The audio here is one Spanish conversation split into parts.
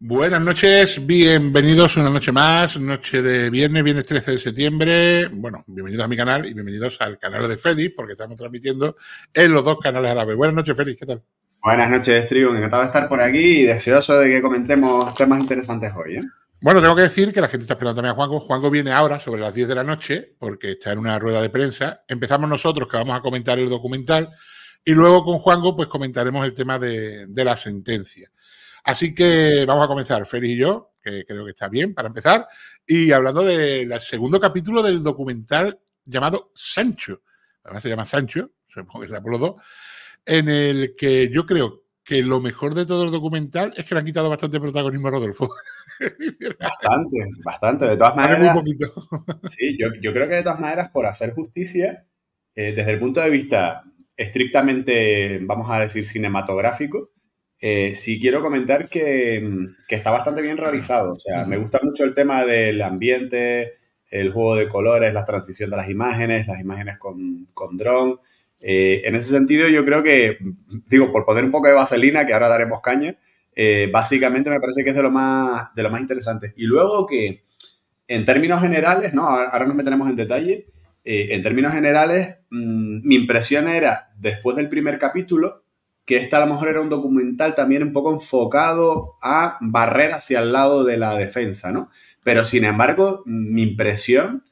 Buenas noches, bienvenidos una noche más, noche de viernes, viernes 13 de septiembre. Bueno, bienvenidos a mi canal y bienvenidos al canal de Félix, porque estamos transmitiendo en los dos canales a la vez. Buenas noches, Félix, ¿qué tal? Buenas noches, Trigo, encantado de estar por aquí y deseoso de que comentemos temas interesantes hoy. ¿eh? Bueno, tengo que decir que la gente está esperando también a Juanjo. Juanjo viene ahora sobre las 10 de la noche, porque está en una rueda de prensa. Empezamos nosotros, que vamos a comentar el documental, y luego con Juanjo, pues comentaremos el tema de la sentencia. Así que vamos a comenzar, Félix y yo, que creo que está bien para empezar, y hablando del segundo capítulo del documental llamado Sancho. Además se llama Sancho, supongo que en el que yo creo que lo mejor de todo el documental es que le han quitado bastante protagonismo a Rodolfo. Bastante, bastante. De todas maneras. Sí, yo, creo que de todas maneras, por hacer justicia, eh, desde el punto de vista estrictamente, vamos a decir, cinematográfico, eh, si quiero comentar que, está bastante bien realizado. O sea, me gusta mucho el tema del ambiente, el juego de colores, la transición de las imágenes, las imágenes con, con dron. Eh, en ese sentido, yo creo que, digo, por poner un poco de vaselina, que ahora daremos caña, eh, básicamente me parece que es de lo, más, de lo más interesante. Y luego que, en términos generales, ¿no? Ahora, nos meteremos en detalle. en términos generales, mm, mi impresión era, después del primer capítulo, que esta a lo mejor era un documental también un poco enfocado a barrer hacia el lado de la defensa, ¿no? Pero sin embargo, mi impresión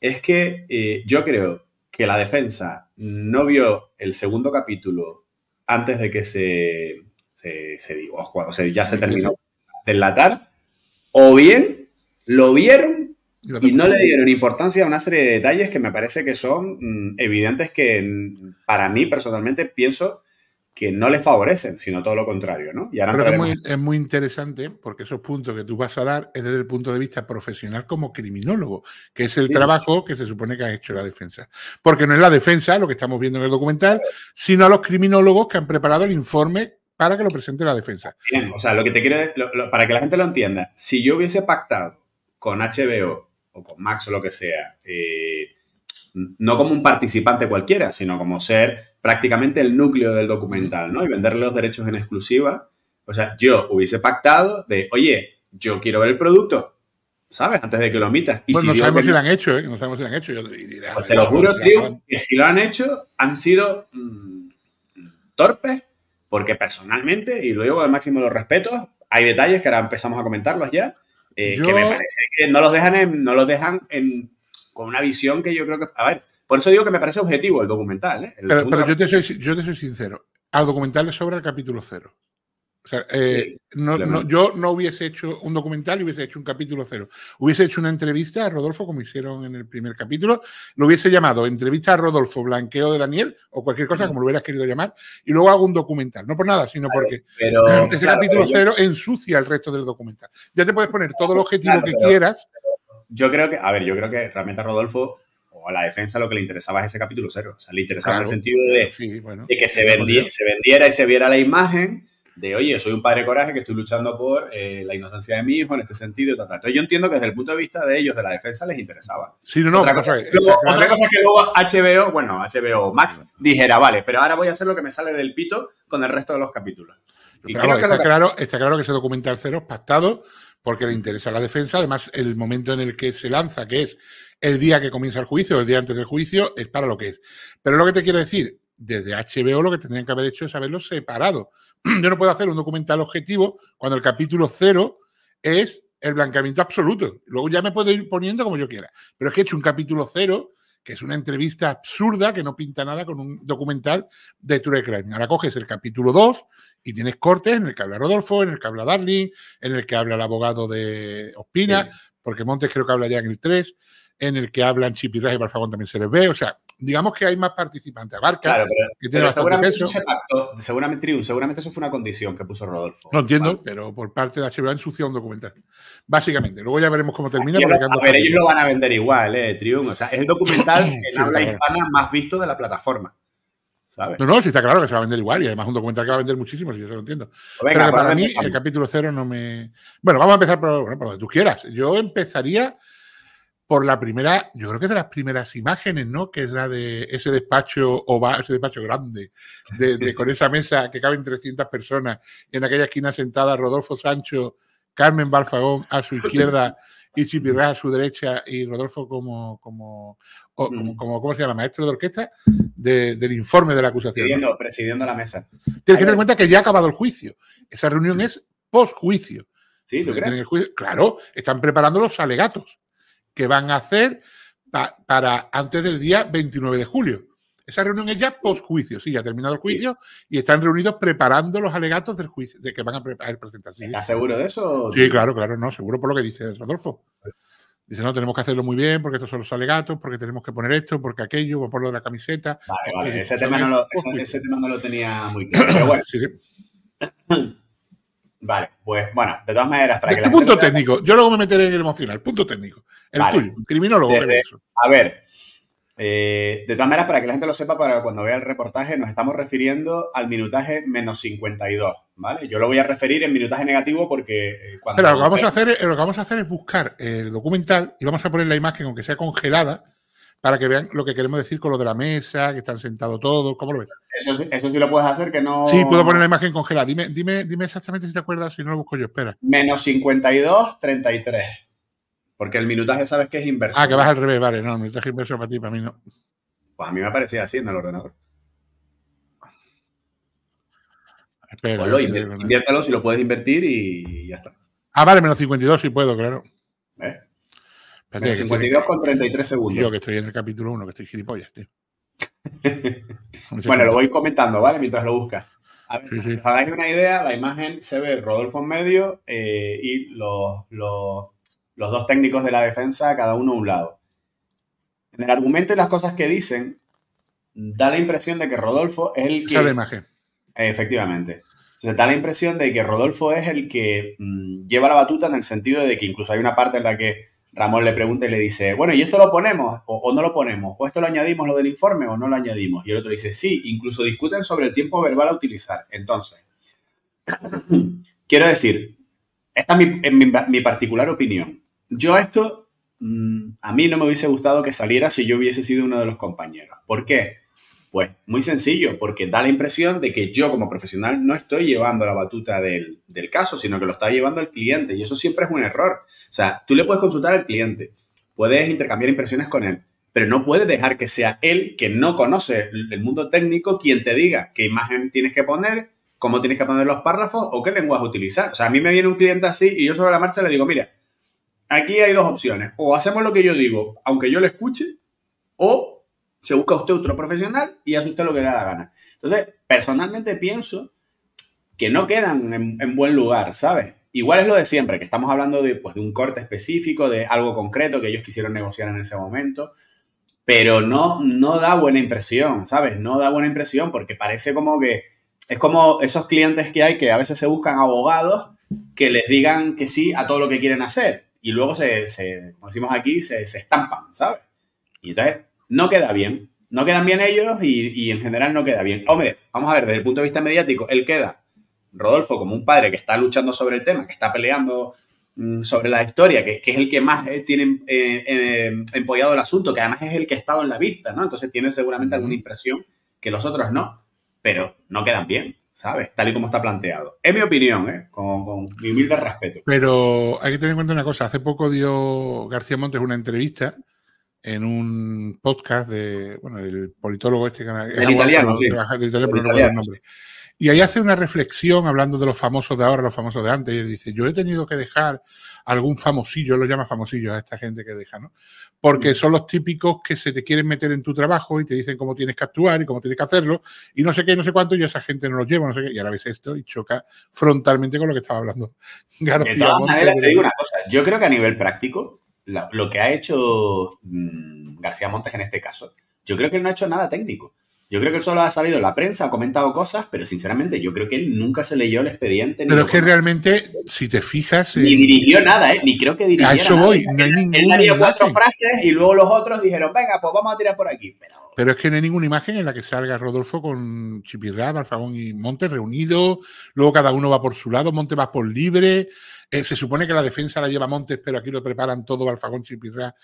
es que eh, yo creo que la defensa no vio el segundo capítulo antes de que se, se, se digo, o sea, ya se terminó de enlatar, o bien lo vieron y no le dieron importancia a una serie de detalles que me parece que son mm, evidentes que mm, para mí personalmente pienso que no le favorecen, sino todo lo contrario, ¿no? Y ahora es, muy, interesante porque esos puntos que tú vas a dar es desde el punto de vista profesional como criminólogo, que es el trabajo que se supone que ha hecho la defensa. Porque no es la defensa lo que estamos viendo en el documental, sino a los criminólogos que han preparado el informe para que lo presente la defensa. Bien, o sea, lo que te quiero, para que la gente lo entienda, si yo hubiese pactado con HBO o con Max o lo que sea, eh, no como un participante cualquiera, sino como ser prácticamente el núcleo del documental, ¿no? Y venderle los derechos en exclusiva. O sea, yo hubiese pactado de, oye, yo quiero ver el producto, ¿sabes? Antes de que lo omitas. Y si no sabemos si lo han hecho, ¿eh? No sabemos si lo han hecho. Pues te lo juro, tío, que si lo han hecho, han sido mm, torpes, porque personalmente, y lo digo al máximo los respetos, hay detalles que ahora empezamos a comentarlos ya, eh, que me parece que no los dejan, no los dejan con una visión que yo creo que... A ver, por eso digo que me parece objetivo el documental. ¿eh? pero, yo, te soy, sincero. Al documental le sobra el capítulo cero. O sea, eh, yo no hubiese hecho un documental y hubiese hecho un capítulo cero. Hubiese hecho una entrevista a Rodolfo, como hicieron en el primer capítulo. Lo hubiese llamado entrevista a Rodolfo, blanqueo de Daniel o cualquier cosa, como lo hubieras querido llamar. Y luego hago un documental. No por nada, sino porque ese capítulo cero ensucia el resto del documental. Ya te puedes poner todo el objetivo que quieras. Yo creo que, a ver, yo creo que realmente a Rodolfo a la defensa lo que le interesaba es ese capítulo cero. O sea, le interesaba en el sentido de, que se, vendiera, y se viera la imagen de, oye, soy un padre coraje que estoy luchando por eh, la inocencia de mi hijo en este sentido. Tal, tal. Entonces yo entiendo que desde el punto de vista de ellos, de la defensa, les interesaba. Sí, no, otra, cosa, es, otra cosa que luego HBO, bueno, HBO Max dijera, vale, pero ahora voy a hacer lo que me sale del pito con el resto de los capítulos. está, claro, está claro que ese documental cero es pactado porque le interesa a la defensa. Además, el momento en el que se lanza, que es el día que comienza el juicio, el día antes del juicio, es para lo que es. Pero lo que te quiero decir, desde HBO lo que tendrían que haber hecho es haberlo separado. Yo no puedo hacer un documental objetivo cuando el capítulo cero es el blanqueamiento absoluto. Luego ya me puedo ir poniendo como yo quiera. Pero es que he hecho un capítulo cero que es una entrevista absurda que no pinta nada con un documental de True Crime. Ahora coges el capítulo 2 y tienes cortes en el que habla Rodolfo, en el que habla Darling, en el que habla el abogado de Ospina, porque Montes creo que habla ya en el 3 en el que hablan Raj y Balfagón también se les ve. O sea, digamos que hay más participantes. Abarca, claro, pero, tiene pero seguramente Eso se pactó, seguramente, seguramente eso fue una condición que puso Rodolfo. No entiendo, pero por parte de HBO ensució un documental. Básicamente. Luego ya veremos cómo termina. Lo, a ver, ellos lo van a vender igual, ¿eh? Triun. O sea, es el documental en habla hispana más visto de la plataforma. ¿sabes? No, no, sí está claro que se va a vender igual y además un documental que va a vender muchísimo, si yo se lo entiendo. Pues pero pues para mí el capítulo cero no me... Bueno, vamos a empezar por, bueno, por donde tú quieras. Yo empezaría por la primera, yo creo que de las primeras imágenes, ¿no? Que es la de ese despacho ese despacho grande, de, con esa mesa que caben 300 personas, en aquella esquina sentada Rodolfo Sancho, Carmen Balfagón a su izquierda y Chipirra a su derecha y Rodolfo como, como, mm. como, ¿cómo se llama? Maestro de orquesta del informe de la acusación. Presidiendo, la mesa. Tienes que tener en cuenta que ya ha acabado el juicio. Esa reunión es post Sí, lo crees? claro, están preparando los alegatos que van a hacer para antes del día 29 de julio. Esa reunión es ya post-juicio, sí, ya ha terminado el juicio y están reunidos preparando los alegatos del juicio, de que van a, presentarse. presentar. ¿Estás seguro de eso? Sí, claro, claro, no, seguro por lo que dice Rodolfo. Dice, no, tenemos que hacerlo muy bien porque estos son los alegatos, porque tenemos que poner esto, porque aquello, por lo de la camiseta. Vale, vale, ese, tema no lo, tenía muy claro. Pero bueno. Sí. Vale, pues bueno, de todas maneras, para que la punto técnico, yo luego me meteré en el emocional, punto técnico. El tuyo, criminólogo. a ver, eh, de todas maneras, para que la gente lo sepa, para cuando vea el reportaje, nos estamos refiriendo al minutaje menos 52, ¿vale? Yo lo voy a referir en minutaje negativo porque eh, cuando Pero lo vamos a hacer, lo que vamos a hacer es buscar el documental y vamos a poner la imagen, aunque sea congelada, para que vean lo que queremos decir con lo de la mesa, que están sentados todos, ¿cómo lo ves? Eso, sí lo puedes hacer, que no... Sí, puedo poner la imagen congelada. Dime, dime, dime exactamente si te acuerdas, si no lo busco yo, espera. Menos 52, 33. Porque el minutaje sabes que es inverso. Ah, que vas al revés, vale, no, el minutaje inverso para ti, para mí no. Pues a mí me parecía así en el ordenador. Espera. inviértalo inviértelo si lo puedes invertir y ya está. Ah, vale, menos 52 si puedo, claro. 52,33 52 con 33 segundos. Yo que estoy en el capítulo 1, que estoy gilipollas, tío. bueno, lo voy comentando, ¿vale? Mientras lo buscas. A ver, Para hagáis una idea, la imagen se ve Rodolfo en medio eh, y los, dos técnicos de la defensa, cada uno a un lado. En el argumento y las cosas que dicen, da la impresión de que Rodolfo es el que. imagen. efectivamente. se da la impresión de que Rodolfo es el que mm, lleva la batuta en el sentido de que incluso hay una parte en la que Ramón le pregunta y le dice, bueno, ¿y esto lo ponemos o, no lo ponemos? ¿O esto lo añadimos, lo del informe, o no lo añadimos? Y el otro dice, sí, incluso discuten sobre el tiempo verbal a utilizar. Entonces, quiero decir, esta es mi, particular opinión. Yo esto, mm, a mí no me hubiese gustado que saliera si yo hubiese sido uno de los compañeros. ¿Por qué? Pues muy sencillo, porque da la impresión de que yo como profesional no estoy llevando la batuta del, del caso, sino que lo está llevando el cliente y eso siempre es un error. O sea, tú le puedes consultar al cliente, puedes intercambiar impresiones con él, pero no puedes dejar que sea él que no conoce el mundo técnico quien te diga qué imagen tienes que poner, cómo tienes que poner los párrafos o qué lenguaje utilizar. O sea, a mí me viene un cliente así y yo sobre la marcha le digo, mira, aquí hay dos opciones. O hacemos lo que yo digo, aunque yo le escuche, o se busca usted otro profesional y hace usted lo que le da la gana. Entonces, personalmente pienso que no quedan en buen lugar, ¿sabes? Igual es lo de siempre, que estamos hablando de, pues, de un corte específico, de algo concreto que ellos quisieron negociar en ese momento, pero no, no da buena impresión, ¿sabes? No da buena impresión porque parece como que es como esos clientes que hay que a veces se buscan abogados que les digan que sí a todo lo que quieren hacer y luego se, se como decimos aquí, se, se, estampan, ¿sabes? Y entonces no queda bien, no quedan bien ellos y, y en general no queda bien. Hombre, vamos a ver, desde el punto de vista mediático, él queda Rodolfo como un padre que está luchando sobre el tema, que está peleando mm, sobre la historia, que, es el que más eh, tiene eh, eh, empollado el asunto, que además es el que ha estado en la vista, ¿no? Entonces tiene seguramente alguna impresión que los otros no, pero no quedan bien, ¿sabes? Tal y como está planteado. Es mi opinión, ¿eh? Con, mi humilde respeto. Pero hay que tener en cuenta una cosa. Hace poco dio García Montes una entrevista en un podcast de, el politólogo este canal. El, italiano, sí. nombre. Y ahí hace una reflexión hablando de los famosos de ahora, los famosos de antes. Y él dice, yo he tenido que dejar algún famosillo, lo llama famosillo a esta gente que deja, ¿no? Porque son los típicos que se te quieren meter en tu trabajo y te dicen cómo tienes que actuar y cómo tienes que hacerlo y no sé qué, no sé cuánto, y esa gente no los lleva, no sé qué. Y ahora ves esto y choca frontalmente con lo que estaba hablando. García de todas maneras, te digo una cosa. Yo creo que a nivel práctico, lo que ha hecho mm, García Montes en este caso, yo creo que no ha hecho nada técnico. Yo creo que él solo ha salido en la prensa, ha comentado cosas, pero sinceramente yo creo que él nunca se leyó el expediente. Pero es que realmente, si te fijas... ni dirigió nada, ¿eh? Ni creo que dirigió. A eso voy. él, cuatro frases y luego los otros dijeron, venga, pues vamos a tirar por aquí. Pero, es que no hay ninguna imagen en la que salga Rodolfo con Chipirrá, Alfagón y Montes reunidos, luego cada uno va por su lado, Montes va por libre, eh, se supone que la defensa la lleva Montes, pero aquí lo preparan todo Alfagón, Chipirrá.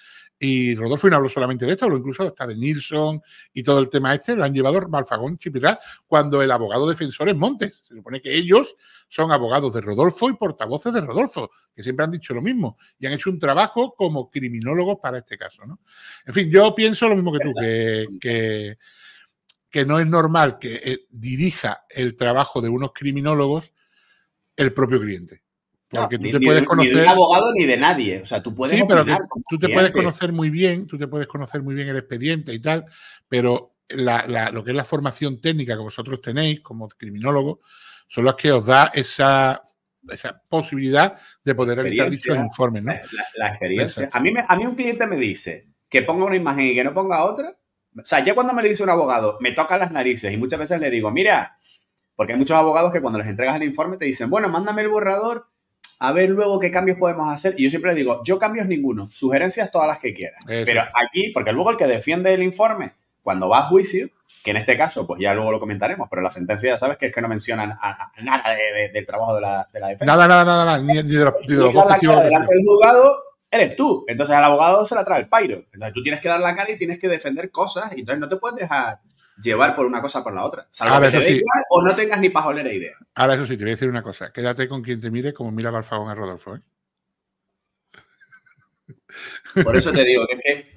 Y Rodolfo y no hablo solamente de esto, lo incluso hasta de Nilsson y todo el tema este, lo han llevado Malfagón Chipirá cuando el abogado defensor es Montes. Se supone que ellos son abogados de Rodolfo y portavoces de Rodolfo, que siempre han dicho lo mismo y han hecho un trabajo como criminólogos para este caso. En fin, yo pienso lo mismo que tú, que, que no es normal que eh, dirija el trabajo de unos criminólogos el propio cliente. Porque tú ni, te puedes conocer. Ni de un abogado ni de nadie. O sea, tú puedes. Sí, tú te puedes conocer muy bien, tú te puedes conocer muy bien el expediente y tal, pero lo que es la formación técnica que vosotros tenéis como criminólogo son las que os da esa, posibilidad de poder realizar dichos informe, ¿no? La, experiencia. A mí, un cliente me dice que ponga una imagen y que no ponga otra. O sea, ya cuando me lo dice un abogado, me toca las narices y muchas veces le digo, mira, porque hay muchos abogados que cuando les entregas el informe te dicen, bueno, mándame el borrador a ver luego qué cambios podemos hacer. Y yo siempre digo, yo cambios ninguno, sugerencias todas las que quieras. Pero aquí, porque luego el que defiende el informe, cuando va a juicio, que en este caso, pues ya luego lo comentaremos, pero la sentencia ya sabes que es que no mencionan nada del trabajo de la, defensa. Nada, nada, nada, nada, ni, de, los, ni los juzgado eres tú, entonces al abogado se la trae el pairo. Entonces tú tienes que dar la cara y tienes que defender cosas, y entonces no te puedes dejar llevar por una cosa por la otra. o no tengas ni pajolera idea. Ahora, eso sí, te voy a decir una cosa. Quédate con quien te mire como mira fagón a Rodolfo. ¿eh? Por eso te digo,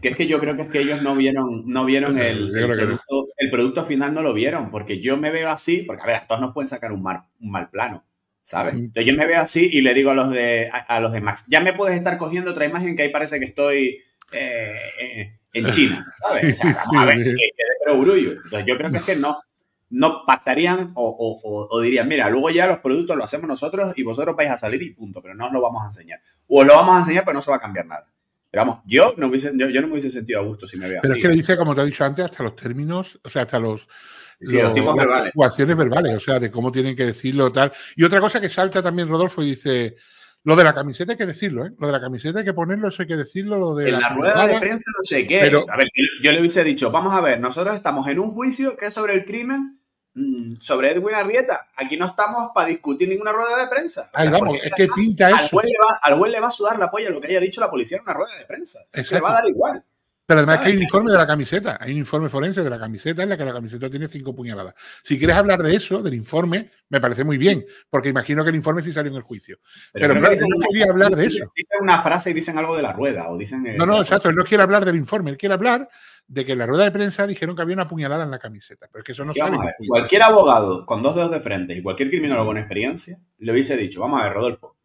que es que, yo creo que que ellos no vieron, no vieron el, el, producto, final, no lo vieron, porque yo me veo así, porque a ver, a todos nos pueden sacar un mal, plano, ¿sabes? Mm. Entonces yo me veo así y le digo a los de a los de Max, ya me puedes estar cogiendo otra imagen que ahí parece que estoy eh, en China, ¿sabes? a ver Entonces yo creo que es que no, no pactarían o, dirían, mira, luego ya los productos los hacemos nosotros y vosotros vais a salir y punto, pero no os lo vamos a enseñar. O os lo vamos a enseñar, pero no se va a cambiar nada. Pero vamos, yo no, me hubiese sentido a gusto si me había Pero es que dice, como te he dicho antes, hasta los términos, o sea, hasta los, ecuaciones verbales. verbales. o sea, de cómo tienen que decirlo, tal. Y otra cosa que salta también Rodolfo y dice, lo de la camiseta hay que decirlo, ¿eh? Lo de la camiseta hay que ponerlo, hay que decirlo. Lo de en la, rueda de prensa no sé qué. a ver, yo le hubiese dicho, vamos a ver, nosotros estamos en un juicio que es sobre el crimen, mm, sobre Edwin Arrieta. Aquí no estamos para discutir ninguna rueda de prensa. vamos, es que pinta al eso. le va, al juez le va a sudar la polla lo que haya dicho la policía en una rueda de prensa. Se le va a dar igual. Pero además que hay un informe de la camiseta, hay un informe forense de la camiseta en la que la camiseta tiene cinco puñaladas. Si quieres hablar de eso, del informe, me parece muy bien, porque imagino que el informe sí salió en el juicio. Pero, no quería hablar de eso. Dicen una frase y dicen algo de la rueda, o dicen... Eh, no, no, exacto, él no quiere hablar del informe, él quiere hablar de que en la rueda de prensa dijeron que había una puñalada en la camiseta, pero es que eso no Cualquier abogado con dos dedos de frente y cualquier criminólogo con experiencia le hubiese dicho, vamos a ver, Rodolfo,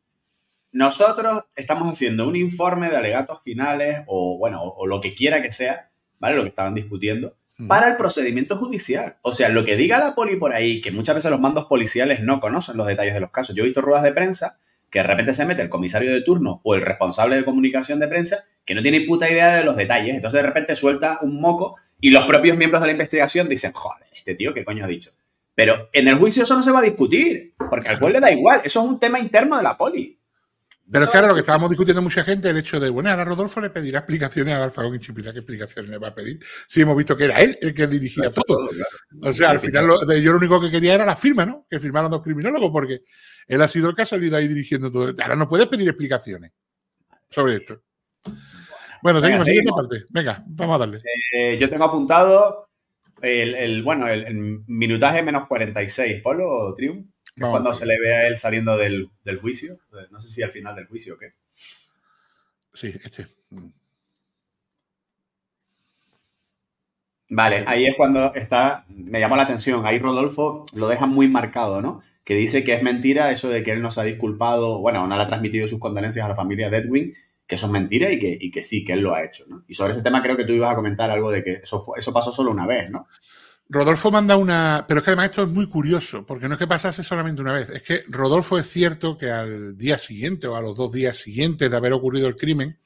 nosotros estamos haciendo un informe de alegatos finales o, bueno, o, lo que quiera que sea, ¿vale? Lo que estaban discutiendo, para el procedimiento judicial. O sea, lo que diga la poli por ahí, que muchas veces los mandos policiales no conocen los detalles de los casos. Yo he visto ruedas de prensa que de repente se mete el comisario de turno o el responsable de comunicación de prensa que no tiene puta idea de los detalles. Entonces, de repente suelta un moco y los propios miembros de la investigación dicen, joder, este tío, ¿qué coño ha dicho? Pero en el juicio eso no se va a discutir, porque al juez le da igual. Eso es un tema interno de la poli. Pero es lo que estábamos discutiendo mucha gente, el hecho de, bueno, ahora Rodolfo le pedirá explicaciones a Alfagón y ¿qué explicaciones le va a pedir? Si hemos visto que era él el que dirigía todo. O sea, al final yo lo único que quería era la firma, ¿no? Que firmaran los criminólogos, porque él ha sido el que ha salido ahí dirigiendo todo. Ahora no puedes pedir explicaciones sobre esto. Bueno, seguimos, seguimos. Parte. Venga, vamos a darle. Eh, yo tengo apuntado el, bueno, el, minutaje menos 46, Polo, Trium es cuando se le ve a él saliendo del, juicio. No sé si al final del juicio o qué. Sí, este. Mm. Vale, ahí es cuando está. Me llamó la atención. Ahí Rodolfo lo deja muy marcado, ¿no? Que dice que es mentira eso de que él no se ha disculpado. Bueno, no le ha transmitido sus condolencias a la familia de Edwin, que eso es mentira y que, que sí, que él lo ha hecho, ¿no? Y sobre ese tema creo que tú ibas a comentar algo de que eso, eso pasó solo una vez, ¿no? Rodolfo manda una. Pero es que además esto es muy curioso, porque no es que pasase solamente una vez. Es que Rodolfo es cierto que al día siguiente o a los dos días siguientes de haber ocurrido el crimen,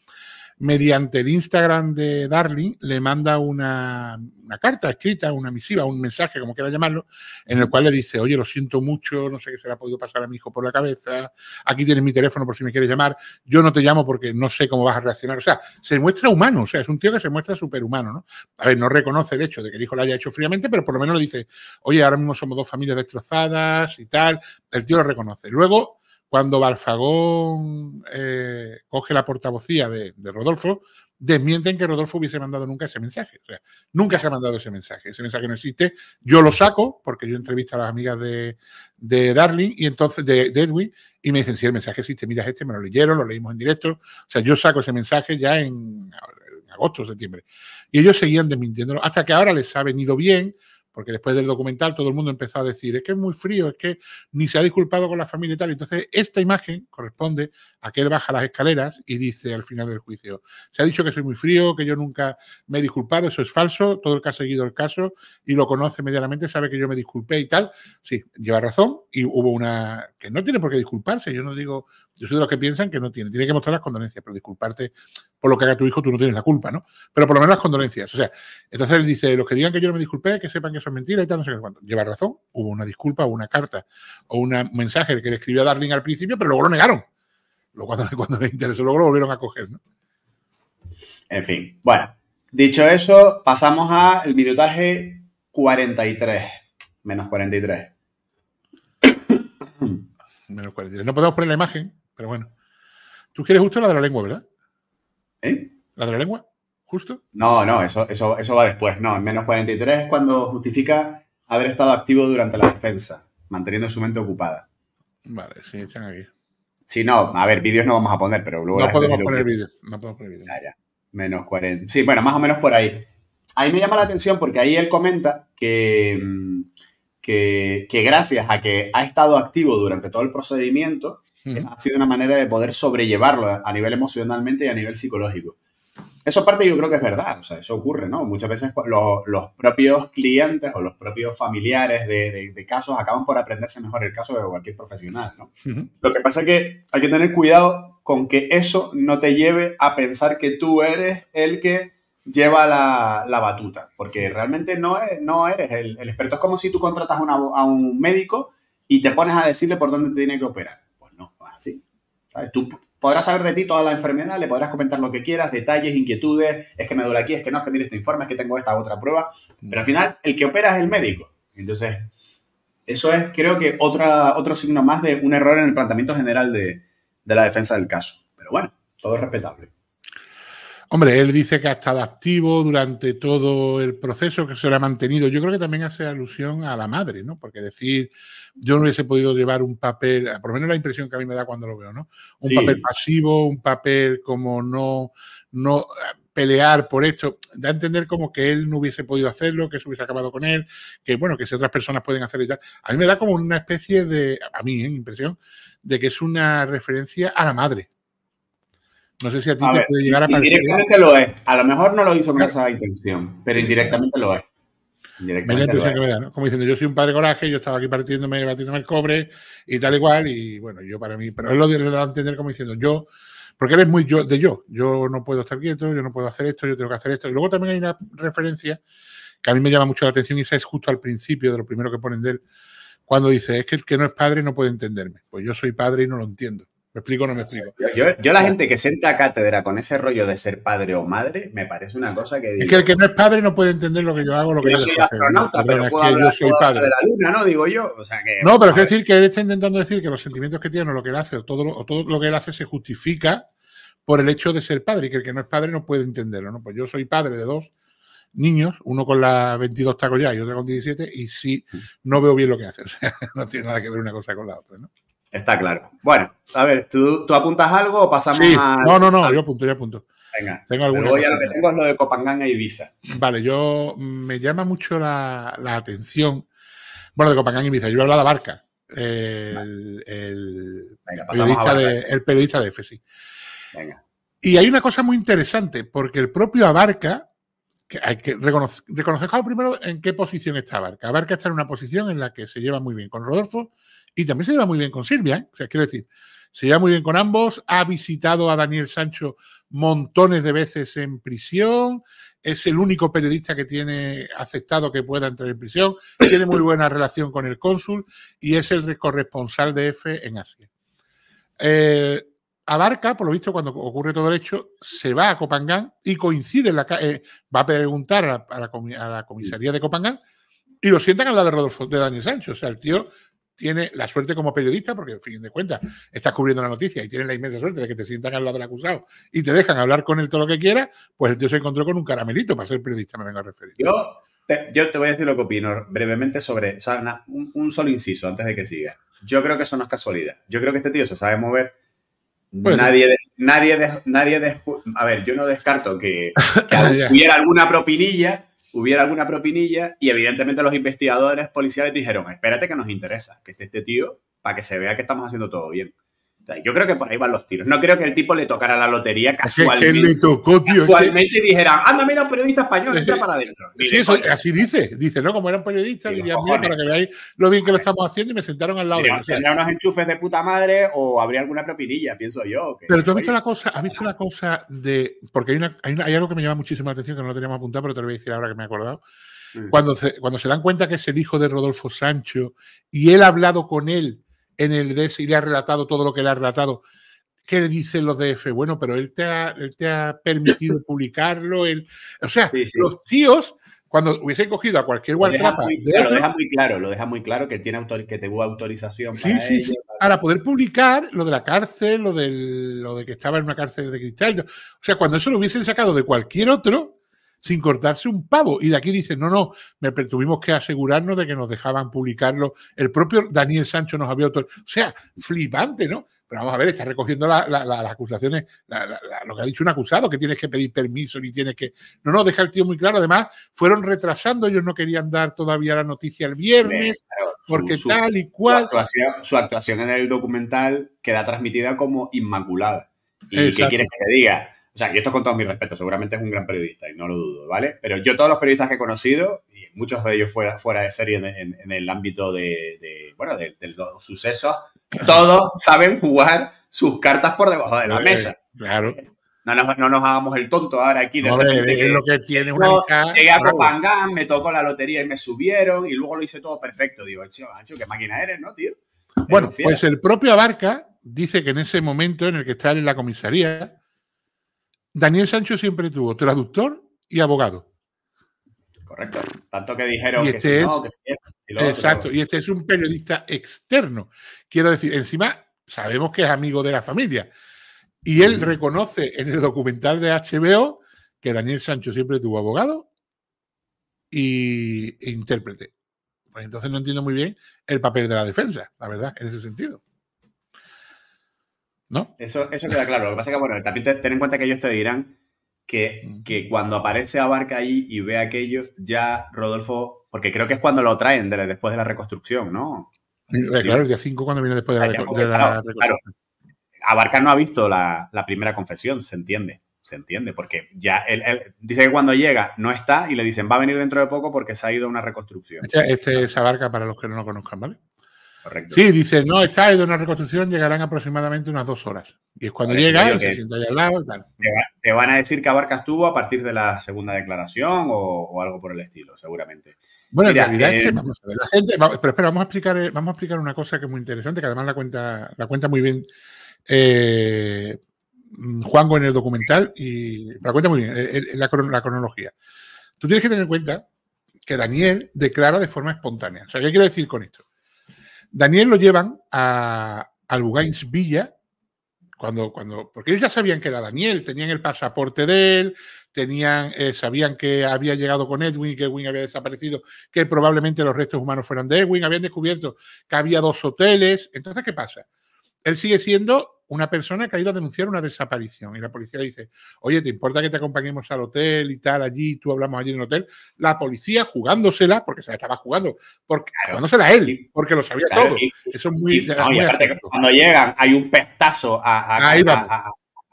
mediante el Instagram de Darling, le manda una, carta escrita, una misiva, un mensaje, como quiera llamarlo, en el cual le dice, oye, lo siento mucho, no sé qué se le ha podido pasar a mi hijo por la cabeza, aquí tienes mi teléfono por si me quieres llamar, yo no te llamo porque no sé cómo vas a reaccionar. O sea, se muestra humano, o sea, es un tío que se muestra superhumano, ¿no? A ver, no reconoce el hecho de que el hijo lo haya hecho fríamente, pero por lo menos le dice, oye, ahora mismo somos dos familias destrozadas y tal, el tío lo reconoce. Luego cuando Barfagón eh, coge la portavocía de, Rodolfo, desmienten que Rodolfo hubiese mandado nunca ese mensaje. O sea, nunca se ha mandado ese mensaje. Ese mensaje no existe. Yo lo saco porque yo entrevisto a las amigas de, de Darling y entonces de, Edwin y me dicen, si el mensaje existe, Mira este, me lo leyeron, lo leímos en directo. O sea, yo saco ese mensaje ya en, en agosto, septiembre. Y ellos seguían desmintiéndolo hasta que ahora les ha venido bien porque después del documental todo el mundo empezó a decir, es que es muy frío, es que ni se ha disculpado con la familia y tal. Entonces, esta imagen corresponde a que él baja las escaleras y dice al final del juicio, se ha dicho que soy muy frío, que yo nunca me he disculpado, eso es falso, todo el que ha seguido el caso y lo conoce medianamente sabe que yo me disculpé y tal. Sí, lleva razón y hubo una que no tiene por qué disculparse, yo no digo, yo soy de los que piensan que no tiene, tiene que mostrar las condolencias, pero disculparte por lo que haga tu hijo, tú no tienes la culpa, ¿no? Pero por lo menos las condolencias. O sea, entonces él dice, los que digan que yo no me disculpé, que sepan que mentira y tal, no sé qué. Lleva razón, hubo una disculpa, una carta o un mensaje que le escribió a Darling al principio, pero luego lo negaron. Luego cuando, cuando interesó, luego lo volvieron a coger, ¿no? En fin, bueno, dicho eso, pasamos al minutaje 43, menos 43. menos 43. No podemos poner la imagen, pero bueno. Tú quieres justo la de la lengua, ¿verdad? ¿Eh? ¿La de la lengua? justo? No, no, eso, eso, eso va después. No, en menos 43 es cuando justifica haber estado activo durante la defensa, manteniendo su mente ocupada. Vale, sí, están aquí. Sí, no, a ver, vídeos no vamos a poner, pero luego. No podemos poner vídeos. No podemos poner vídeos. Menos 40. Sí, bueno, más o menos por ahí. Ahí me llama la atención porque ahí él comenta que, mm, que, gracias a que ha estado activo durante todo el procedimiento, ha sido una manera de poder sobrellevarlo a nivel emocionalmente y a nivel psicológico. Eso parte yo creo que es verdad, o sea, eso ocurre, ¿no? Muchas veces los, los propios clientes o los propios familiares de, casos acaban por aprenderse mejor el caso de cualquier profesional, ¿no? Lo que pasa es que hay que tener cuidado con que eso no te lleve a pensar que tú eres el que lleva la, batuta, porque realmente no, es, no eres el, experto. Es como si tú contratas a un médico y te pones a decirle por dónde te tiene que operar. Pues no, no es así. ¿Sabes? Tú, podrás saber de ti toda la enfermedad, le podrás comentar lo que quieras, detalles, inquietudes, es que me duele aquí, es que no, es que mire este informe, es que tengo esta otra prueba, pero al final el que opera es el médico. Entonces, eso es creo que otra, otro signo más de un error en el planteamiento general de la defensa del caso. Pero bueno, todo es respetable. Hombre, él dice que ha estado activo durante todo el proceso, que se lo ha mantenido. Yo creo que también hace alusión a la madre, ¿no? Porque decir, yo no hubiese podido llevar un papel, por lo menos la impresión que a mí me da cuando lo veo, ¿no? Un papel pasivo, un papel como no, no eh, pelear por esto, da a entender como que él no hubiese podido hacerlo, que se hubiese acabado con él, que bueno, que si otras personas pueden hacerlo y tal. A mí me da como una especie de, a mí, ¿eh? impresión, de que es una referencia a la madre, no sé si a ti te puede llegar a parecer. Indirectamente lo es. A lo mejor no lo hizo con esa intención, pero indirectamente lo es. Indirectamente Da, ¿no? Como diciendo, yo soy un padre coraje, yo estaba aquí partiéndome, batiéndome el cobre y tal igual, y, bueno, yo para mí, pero él lo, ha da a entender como diciendo, yo, porque eres muy yo, de yo, yo no puedo estar quieto, yo no puedo hacer esto, yo tengo que hacer esto. Y luego también hay una referencia que a mí me llama mucho la atención y esa es justo al principio de lo primero que ponen de él, cuando dice, es que el que no es padre no puede entenderme. Pues yo soy padre y no lo entiendo. ¿Me explico o no me explico? Yo, la gente que sienta a cátedra con ese rollo de ser padre o madre, me parece una cosa que... es que el que no es padre no puede entender lo que yo hago, lo que yo, yo soy astronauta, ¿no? pero puedo yo padre. de la luna, ¿no? Digo yo. O sea no, pero es decir que él está intentando decir que los sentimientos que tiene o lo que él hace, o todo, todo lo que él hace se justifica por el hecho de ser padre y que el que no es padre no puede entenderlo, ¿no? Pues yo soy padre de dos niños, uno con la 22 tacos ya y otro con 17, y sí, mm. no veo bien lo que hace. no tiene nada que ver una cosa con la otra, ¿no? Está claro. Bueno, a ver, ¿tú, apuntas algo o pasamos a.? No, no, no, yo apunto, yo apunto. Venga, tengo voy a lo que tengo es lo de Copangán y e Ibiza. Vale, yo mm, me llama mucho la, atención. Bueno, de Copangán y e Ibiza, yo he hablado de Abarca, el, periodista, de, el periodista de Venga. Y hay una cosa muy interesante, porque el propio Abarca, que hay que reconocer, primero en qué posición está Abarca. Abarca está en una posición en la que se lleva muy bien con Rodolfo y también se lleva muy bien con Silvia, ¿eh? O sea, quiero decir, se lleva muy bien con ambos, ha visitado a Daniel Sancho montones de veces en prisión, es el único periodista que tiene aceptado que pueda entrar en prisión, tiene muy buena relación con el cónsul y es el corresponsal de EFE en Asia. Eh, Abarca, por lo visto, cuando ocurre todo el hecho, se va a Copangán y coincide en la eh, va a preguntar a la, a la, comisaría de Copangán y lo sientan al lado de Rodolfo de Daniel Sancho. O sea, el tío tiene la suerte como periodista, porque al fin de cuentas estás cubriendo la noticia y tienes la inmensa suerte de que te sientan al lado del acusado y te dejan hablar con él todo lo que quiera, pues el tío se encontró con un caramelito para ser periodista, me vengo a referir. Yo te, voy a decir lo que opino brevemente sobre, o un, solo inciso antes de que siga. Yo creo que eso no es casualidad. Yo creo que este tío se sabe mover. nadie, nadie, nadie a ver, yo no descarto que hubiera alguna propinilla hubiera alguna propinilla y evidentemente los investigadores policiales dijeron, espérate que nos interesa, que esté este tío para que se vea que estamos haciendo todo bien. Yo creo que por ahí van los tiros. No creo que el tipo le tocara la lotería casualmente. Es que tocó, tío, casualmente dijeran que... dijera, anda, mira, un periodista español, entra para adentro. Sí, eso, así dice. Dice, ¿no? Como era un periodista, diría, mira, para que veáis lo bien que lo estamos haciendo y me sentaron al lado Pero, de unos enchufes de puta madre o habría alguna propinilla, pienso yo. pero tú has visto la cosa, has visto la cosa de. Porque hay, algo que me llama muchísimo la atención que no lo teníamos apuntado, pero te lo voy a decir ahora que me he acordado. Mm. Cuando cuando se dan cuenta que es el hijo de Rodolfo Sancho y él ha hablado con él en el DES y le ha relatado todo lo que le ha relatado, ¿qué le dicen los DF? Bueno, pero él te ha, él te ha permitido publicarlo. Él, o sea, los tíos, cuando hubiesen cogido a cualquier guardia lo deja muy claro, lo deja muy claro que, él tiene autor, que tuvo autorización. Sí, para sí, poder publicar lo de la cárcel, lo, del, lo de que estaba en una cárcel de cristal. O sea, cuando eso lo hubiesen sacado de cualquier otro, sin cortarse un pavo. Y de aquí dicen no, no, me, tuvimos que asegurarnos de que nos dejaban publicarlo. El propio Daniel Sancho nos había autorizado. O sea, flipante, ¿no? Pero vamos a ver, está recogiendo las acusaciones, lo que ha dicho un acusado, que tienes que pedir permiso ni tienes que... No, no, deja el tío muy claro. Además, fueron retrasando, ellos no querían dar todavía la noticia el viernes, porque tal y cual... Su actuación, en el documental queda transmitida como inmaculada. ¿Y qué quieres que te diga? O sea, y esto con todo mi respeto, seguramente es un gran periodista y no lo dudo, ¿vale? Pero yo todos los periodistas que he conocido, y muchos de ellos fuera, fuera de serie en, el ámbito de, bueno, de, los sucesos, todos saben jugar sus cartas por debajo de la mesa. Claro. No nos, hagamos el tonto ahora aquí. De lo que tiene una Llegué a Copangán, me tocó la lotería y me subieron y luego lo hice todo perfecto. Digo, Ancho, qué máquina eres, ¿no, tío? Bueno, pues el propio Abarca dice que en ese momento en el que está en la comisaría, Daniel Sancho siempre tuvo traductor y abogado. Correcto. Tanto que dijeron que, este es, que Exacto. Y este es un periodista externo. Quiero decir, encima sabemos que es amigo de la familia. Y él mm. reconoce en el documental de HBO que Daniel Sancho siempre tuvo abogado y, e intérprete. Pues entonces no entiendo muy bien el papel de la defensa, la verdad, en ese sentido. ¿no? Eso, eso queda claro. Lo que pasa es que, bueno, ten en cuenta que ellos te dirán mm. que, cuando aparece Abarca ahí y ve aquello, ya Rodolfo, porque creo que es cuando lo traen después de la reconstrucción, ¿no? Eh, claro, el día 5 cuando viene después de la, ah, reconstrucción. Claro, Abarca no ha visto la, primera confesión, se entiende, se entiende, porque ya él, dice que cuando llega no está y le dicen va a venir dentro de poco porque se ha ido a una reconstrucción. este, este es Abarca para los que no lo conozcan, ¿vale? Sí, dice, no, está de una reconstrucción, llegarán aproximadamente unas dos horas. Y es cuando llega, se sienta al lado. Te, van a decir que abarcas tú a partir de la segunda declaración o, algo por el estilo, seguramente. Bueno, en es que eh, vamos a ver, la gente, pero espera, vamos a explicar, eh, vamos a explicar una cosa que es muy interesante, que además la cuenta, la cuenta muy bien eh, Juan en el documental y la cuenta muy bien, la, la cronología. Tú tienes que tener en cuenta que Daniel declara de forma espontánea. O sea, ¿qué quiero decir con esto? Daniel lo llevan a, al Bugains Villa, cuando, cuando, porque ellos ya sabían que era Daniel, tenían el pasaporte de él, tenían, eh, sabían que había llegado con Edwin, que Edwin había desaparecido, que probablemente los restos humanos fueran de Edwin, habían descubierto que había dos hoteles. Entonces, ¿qué pasa? Él sigue siendo una persona que ha ido a denunciar una desaparición y la policía le dice, oye, ¿te importa que te acompañemos al hotel y tal, allí, tú hablamos allí en el hotel? La policía jugándosela, porque se la estaba jugando, porque, claro. él, porque lo sabía todo. Eso es muy... cuando llegan hay un pestazo a...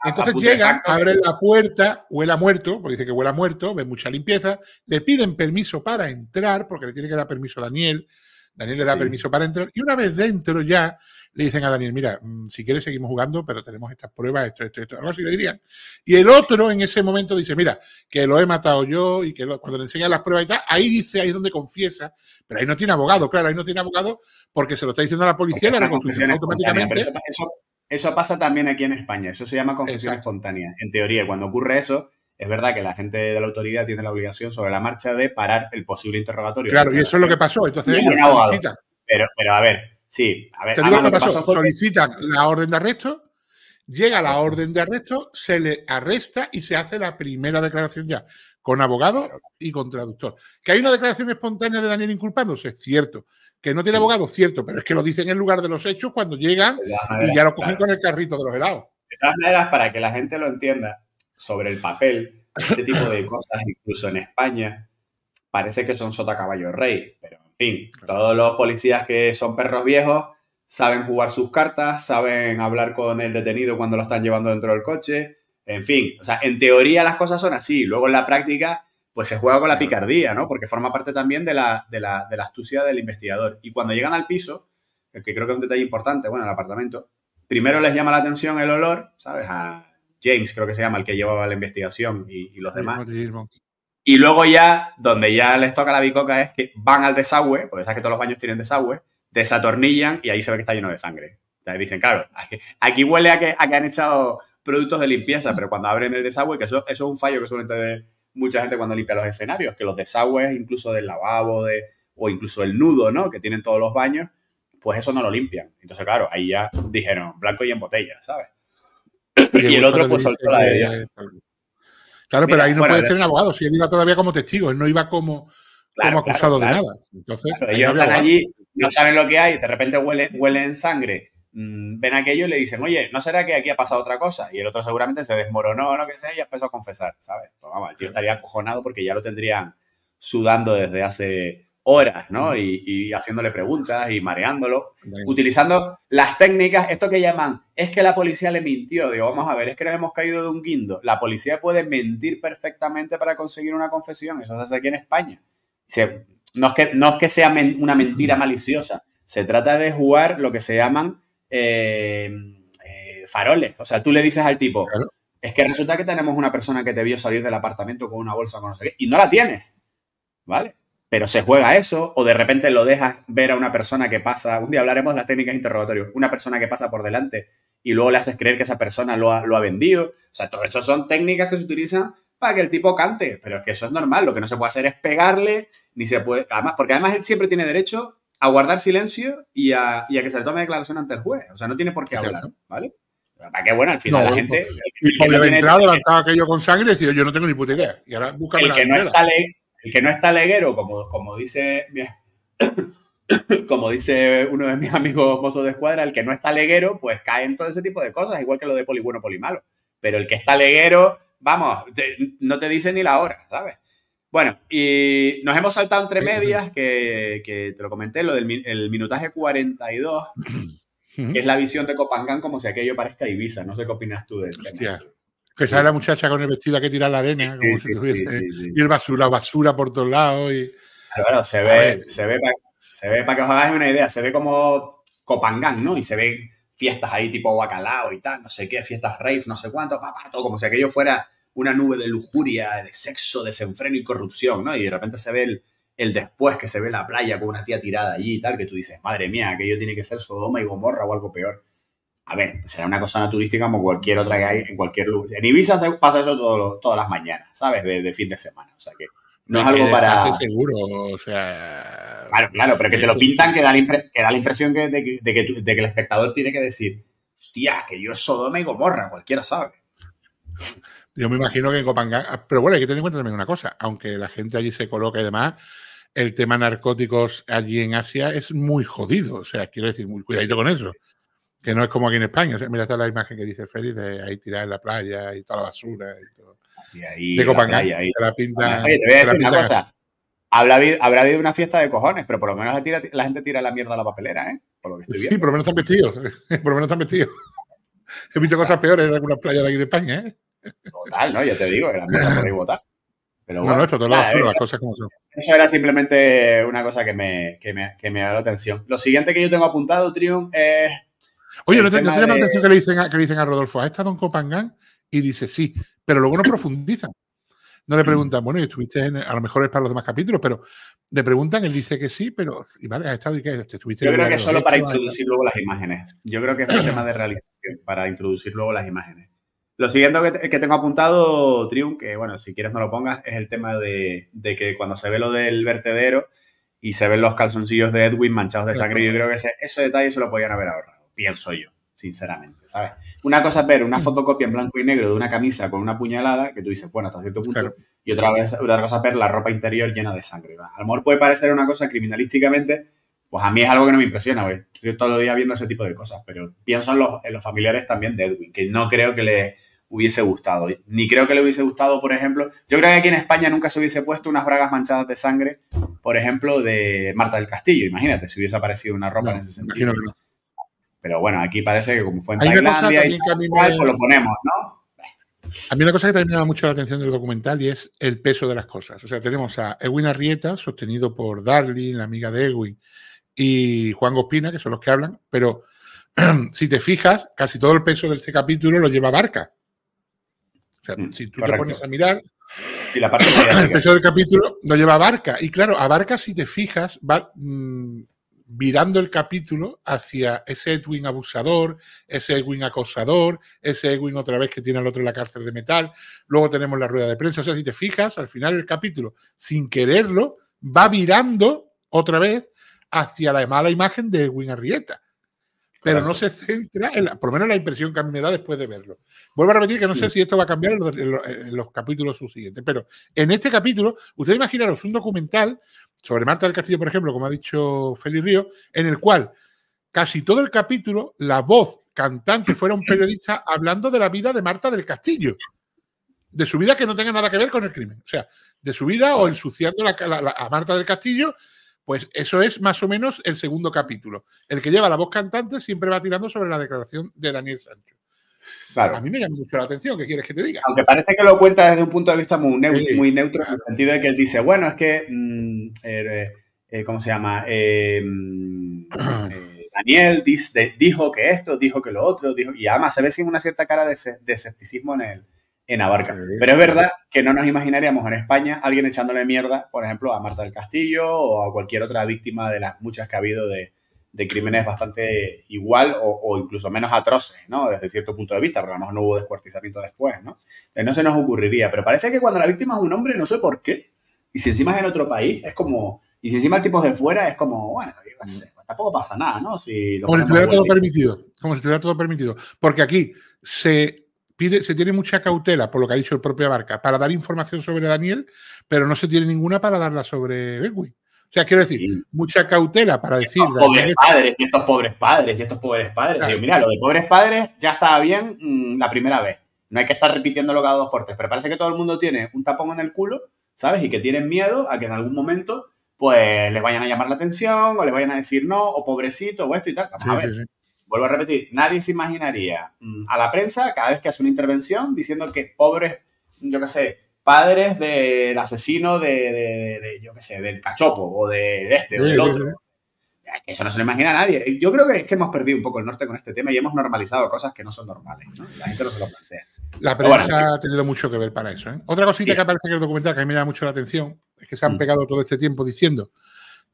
entonces llegan, abren la puerta, huele a muerto, porque dice que huele a muerto, ve mucha limpieza, le piden permiso para entrar, porque le tiene que dar permiso a Daniel, Daniel le da permiso para entrar, y una vez dentro ya le dicen a Daniel, mira, mm, si quieres seguimos jugando, pero tenemos estas pruebas, esto, esto, esto, algo así le dirían. Y el otro en ese momento dice, mira, que lo he matado yo y que cuando le enseñan las pruebas y tal, ahí dice, ahí es donde confiesa, pero ahí no tiene abogado, claro, ahí no tiene abogado porque se lo está diciendo a la policía, la reconstrucción automáticamente. Eso, pasa también aquí en España, eso se llama confesión espontánea. En teoría, cuando ocurre eso, es verdad que la gente de la autoridad tiene la obligación sobre la marcha de parar el posible interrogatorio. Claro, y eso es lo que pasó. Entonces, pero, pero, a ver, Sí, a ver, lo que pasó? Solicitan la orden de arresto, llega la orden de arresto, se le arresta y se hace la primera declaración ya, con abogado y con traductor. Que hay una declaración espontánea de Daniel inculpándose, es cierto. Que no tiene abogado, cierto, pero es que lo dicen en lugar de los hechos cuando llegan y ya lo cogen con el carrito de los helados. De todas maneras, para que la gente lo entienda, sobre el papel, este tipo de cosas, incluso en España, parece que son sota caballo rey, pero fin, todos los policías que son perros viejos saben jugar sus cartas, saben hablar con el detenido cuando lo están llevando dentro del coche, en fin, o sea, en teoría las cosas son así, luego en la práctica pues se juega con la picardía, ¿no? Porque forma parte también de la, de la, astucia del investigador. Y cuando llegan al piso, que creo que es un detalle importante, bueno, el apartamento, primero les llama la atención el olor, ¿sabes? A James, creo que se llama, el que llevaba la investigación y los demás. Y luego ya, donde ya les toca la bicoca es que van al desagüe, porque sabes que todos los baños tienen desagüe, desatornillan y ahí se ve que está lleno de sangre. dicen, claro, aquí huele a que, que han echado productos de limpieza, pero cuando abren el desagüe, que eso, es un fallo que suele tener mucha gente cuando limpia los escenarios, que los desagües, incluso del lavabo de, o incluso el nudo, ¿no? Que tienen todos los baños, pues eso no lo limpian. Entonces, claro, ahí ya dijeron, blanco y en botella, ¿sabes? Y, y el otro, pues, soltó la de ella. Claro, pero ahí no puede ser un abogado, si él iba todavía como testigo, él no iba como, acusado de nada. Entonces, ellos allí, no saben lo que hay, de repente huelen, en sangre, mm, ven aquello y le dicen, oye, ¿no será que aquí ha pasado otra cosa? Y el otro seguramente se desmoronó o lo que sea y empezó a confesar, ¿sabes? Pues, vamos, el tío estaría acojonado porque ya lo tendrían sudando desde hace horas, ¿no? Y, haciéndole preguntas y mareándolo, utilizando las técnicas, esto que llaman, es que la policía le mintió, digo, vamos a ver, es que nos hemos caído de un guindo. La policía puede mentir perfectamente para conseguir una confesión, eso se hace aquí en España. no, es que, no que sea una mentira maliciosa, se trata de jugar lo que se llaman eh, eh, faroles. O sea, tú le dices al tipo, es que resulta que tenemos una persona que te vio salir del apartamento con una bolsa con no sé qué, y no la tienes, ¿vale? pero se juega eso o de repente lo dejas ver a una persona que pasa, un día hablaremos de las técnicas interrogatorias, una persona que pasa por delante y luego le haces creer que esa persona lo ha, lo ha vendido. O sea, todo eso son técnicas que se utilizan para que el tipo cante, pero es que eso es normal, lo que no se puede hacer es pegarle, ni se puede, además, porque además él siempre tiene derecho a guardar silencio y a, que se le tome declaración ante el juez, o sea, no tiene por qué hablar, ¿vale? Para bueno, al final la gente... Y aquello con sangre y decía, yo no tengo ni puta idea. Y ahora busca el que no está el que no está leguero, como, como dice como dice uno de mis amigos mozos de escuadra, el que no está leguero, pues cae en todo ese tipo de cosas, igual que lo de poli bueno, poli malo. Pero el que está leguero, vamos, no te dice ni la hora, ¿sabes? Bueno, y nos hemos saltado entre medias, que, te lo comenté, lo del el minutaje 42, que es la visión de Copangán como si aquello parezca divisa. No sé qué opinas tú de que sale la muchacha con el vestido que tira la arena, Y el basura, basura por todos lados. Y... se ve, se ve, para, que os hagáis una idea, se ve como Copangán, ¿no? Y se ven fiestas ahí tipo bacalao y tal, no sé qué, fiestas rave, no sé cuánto, papá, todo como si aquello fuera una nube de lujuria, de sexo, desenfreno y corrupción, ¿no? Y de repente se ve el, el después, que se ve la playa con una tía tirada allí y tal, que tú dices, madre mía, aquello tiene que ser Sodoma y Gomorra o algo peor a ver, será una cosa naturística como cualquier otra que hay en cualquier lugar. En Ibiza pasa eso todas las mañanas, ¿sabes? De, fin de semana. O sea que no es algo para. seguro, o sea. Claro, claro, pero que te lo pintan que da la, impresión que, de, que, el espectador tiene que decir, hostia, que yo es Sodoma y Gomorra, cualquiera sabe. Yo me imagino que en Copangana. Ah, pero bueno, hay que tener en cuenta también una cosa, aunque la gente allí se coloque y demás el tema narcóticos allí en Asia es muy jodido. O sea, quiero decir, muy cuidadito con eso que no es como aquí en España. mira, está la imagen que dice Félix de ahí tirar en la playa y toda la basura y todo. Y ahí, de la, pinta. Oye, te voy a decir una cosa. Habrá habido, habrá habido una fiesta de cojones, pero por lo menos la, gente tira la mierda a la papelera, ¿eh? Por lo que estoy Sí, por lo menos están vestidos. por lo menos están vestidos. He visto cosas peores en algunas playas de aquí de España, ¿eh? Total, ¿no? Ya te digo, era la por ahí votar. Pero bueno, no, no, esto todo lado, eso, las cosas como son. Eso era simplemente una cosa que me, que me, que me da la atención. Lo siguiente que yo tengo apuntado, Trium, es Oye, ¿no te, llama la atención que le, dicen a, que a Rodolfo, ¿ha estado en Copangán? Y dice sí, pero luego no profundizan. No le mm. preguntan, bueno, y estuviste a lo mejor es para los demás capítulos, pero le preguntan, él dice que sí, pero y estado y que estuviste. Yo creo que es solo para introducir luego las imágenes. Yo creo que es un tema de realización, para introducir luego las imágenes. Lo siguiente que, tengo apuntado, Triun, que bueno, si quieres no lo pongas, es el tema de, que cuando se ve lo del vertedero y se ven los calzoncillos de Edwin manchados de sangre, yo creo que ese, ese detalle se lo podían haber ahorrado pienso yo, sinceramente, ¿sabes? Una cosa es ver una mm. fotocopia en blanco y negro de una camisa con una puñalada, que tú dices, bueno, hasta cierto punto, y otra, vez, otra cosa es ver la ropa interior llena de sangre. ¿verdad? A lo mejor puede parecer una cosa criminalísticamente, pues a mí es algo que no me impresiona, yo estoy todos los días viendo ese tipo de cosas, pero pienso en los, en los familiares también de Edwin, que no creo que le hubiese gustado. Ni creo que le hubiese gustado, por ejemplo, yo creo que aquí en España nunca se hubiese puesto unas bragas manchadas de sangre, por ejemplo, de Marta del Castillo. Imagínate si hubiese aparecido una ropa en ese sentido. no. Pero bueno, aquí parece que como fue en Tailandia y tal, pues lo ponemos, ¿no? A mí una cosa que también me llama mucho la atención del documental y es el peso de las cosas. O sea, tenemos a Edwin Arrieta, sostenido por Darlin la amiga de Edwin, y Juan Gospina, que son los que hablan, pero si te fijas, casi todo el peso de este capítulo lo lleva Barca. O sea, mm, si tú te pones a mirar, la parte el peso del capítulo lo lleva Barca. Y claro, a Barca, si te fijas, va, mm, virando el capítulo hacia ese Edwin abusador, ese Edwin acosador, ese Edwin otra vez que tiene al otro en la cárcel de metal, luego tenemos la rueda de prensa, o sea, si te fijas, al final del capítulo, sin quererlo, va virando otra vez hacia la mala imagen de Edwin Arrieta pero no se centra, en la, por lo menos la impresión que a mí me da después de verlo. Vuelvo a repetir que no sé si esto va a cambiar en los, capítulos subsiguientes, pero en este capítulo, ustedes imaginaros un documental sobre Marta del Castillo, por ejemplo, como ha dicho Félix Río, en el cual casi todo el capítulo la voz cantante fuera un periodista hablando de la vida de Marta del Castillo. De su vida que no tenga nada que ver con el crimen. O sea, de su vida o ensuciando la, la, a Marta del Castillo pues eso es más o menos el segundo capítulo. El que lleva la voz cantante siempre va tirando sobre la declaración de Daniel Sancho. A mí me llama mucho la atención, ¿qué quieres que te diga? Aunque parece que lo cuenta desde un punto de vista muy, neutro, en el sentido de que él dice, bueno, es que, mm, er, eh, eh, ¿cómo se llama? Eh, mm, Daniel dijo que esto, dijo que lo otro, dijo, y además se ve sin una cierta cara de, escepticismo en él en Abarca. Pero es verdad que no nos imaginaríamos en España alguien echándole mierda, por ejemplo, a Marta del Castillo o a cualquier otra víctima de las muchas que ha habido de, crímenes bastante igual o, incluso menos atroces, ¿no? Desde cierto punto de vista, porque a lo mejor no hubo descuartizamiento después, ¿no? no se nos ocurriría, pero parece que cuando la víctima es un hombre, no sé por qué, y si encima es en otro país, es como, y si encima el tipo es de fuera, es como, bueno, pues tampoco pasa nada, ¿no? como si estuviera todo permitido, como si estuviera todo permitido, porque aquí se se tiene mucha cautela, por lo que ha dicho el propio Abarca, para dar información sobre Daniel, pero no se tiene ninguna para darla sobre Berwin. O sea, quiero decir, mucha cautela para decir. Estos pobres padres, y estos pobres padres, y estos pobres padres. mira, lo de pobres padres ya estaba bien mm, la primera vez. No hay que estar repitiéndolo cada dos cortes, pero parece que todo el mundo tiene un tapón en el culo, ¿sabes? Y que tienen miedo a que en algún momento, pues, les vayan a llamar la atención, o les vayan a decir no, o pobrecito, o esto y tal. a ver vuelvo a repetir, nadie se imaginaría mm, a la prensa cada vez que hace una intervención diciendo que pobres, yo qué sé, padres del asesino de, yo qué sé, del cachopo o de este o del otro. Eso no se lo imagina nadie. Yo creo que es que hemos perdido un poco el norte con este tema y hemos normalizado cosas que no son normales. La gente no se lo plantea. La prensa ha tenido mucho que ver para eso. ¿eh? Otra cosita que aparece en el documental que a mí me da mucho la atención es que se han mm. pegado todo este tiempo diciendo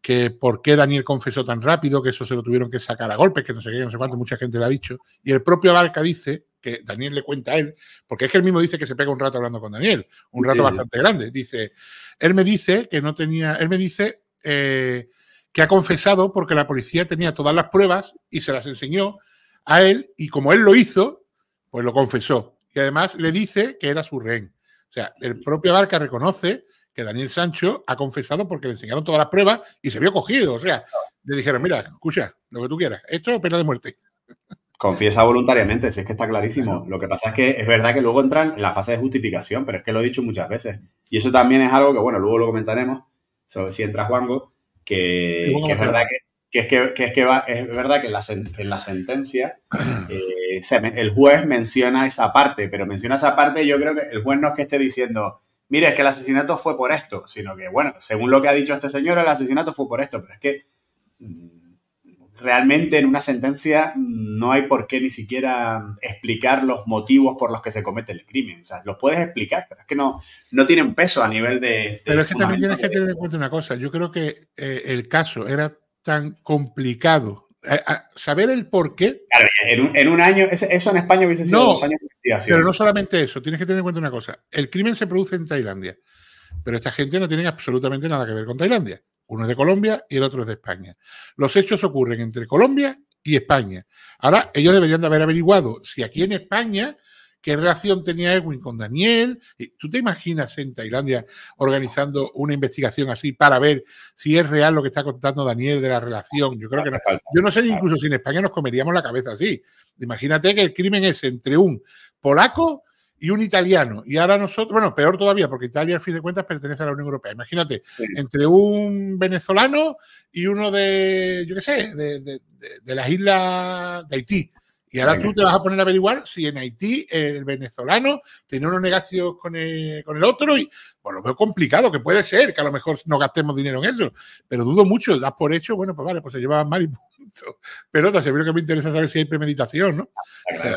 que por qué Daniel confesó tan rápido, que eso se lo tuvieron que sacar a golpes, que no sé qué, no sé cuánto, mucha gente lo ha dicho. Y el propio Abarca dice que Daniel le cuenta a él, porque es que él mismo dice que se pega un rato hablando con Daniel, un rato bastante grande. Dice, él me dice que no tenía, él me dice eh, que ha confesado porque la policía tenía todas las pruebas y se las enseñó a él, y como él lo hizo, pues lo confesó. Y además le dice que era su rehén. O sea, el propio Abarca reconoce que Daniel Sancho ha confesado porque le enseñaron todas las pruebas y se vio cogido. O sea, le dijeron, mira, escucha, lo que tú quieras, esto es pena de muerte. Confiesa voluntariamente, si es que está clarísimo. Lo que pasa es que es verdad que luego entran en la fase de justificación, pero es que lo he dicho muchas veces. Y eso también es algo que, bueno, luego lo comentaremos, sobre si entra Juango, que, es verdad que, es, que, es, que es verdad que en la, sentencia eh, el juez menciona esa parte, pero menciona esa parte yo creo que el juez no es que esté diciendo mire, es que el asesinato fue por esto, sino que, bueno, según lo que ha dicho este señor, el asesinato fue por esto, pero es que mm, realmente en una sentencia no hay por qué ni siquiera explicar los motivos por los que se comete el crimen. O sea, los puedes explicar, pero es que no, no tienen peso a nivel de... pero es que también tienes que tener en cuenta una cosa. Yo creo que eh, el caso era tan complicado saber el por qué. en, un, año, eso en España hubiese sido no, dos años de investigación. Pero no solamente eso, tienes que tener en cuenta una cosa. El crimen se produce en Tailandia, pero esta gente no tiene absolutamente nada que ver con Tailandia. Uno es de Colombia y el otro es de España. Los hechos ocurren entre Colombia y España. Ahora, ellos deberían de haber averiguado si aquí en España qué relación tenía Edwin con Daniel. Eh, ¿Tú te imaginas en Tailandia organizando una investigación así para ver si es real lo que está contando Daniel de la relación? Yo creo que no. Yo no sé, incluso si en España nos comeríamos la cabeza así. Imagínate que el crimen es entre un polaco y un italiano. Y ahora nosotros, bueno, peor todavía, porque Italia, al fin de cuentas, pertenece a la Unión Europea. Imagínate, entre un venezolano y uno de, yo qué sé, de las islas de Haití. Y ahora tú te vas a poner a averiguar si en Haití el venezolano tiene unos negocios con el, con el otro y, bueno, pues, lo veo complicado, que puede ser, que a lo mejor no gastemos dinero en eso, pero dudo mucho, das por hecho, bueno, pues vale, pues se llevaban mal y punto. Pero otra aseguro que me interesa saber si hay premeditación, ¿no?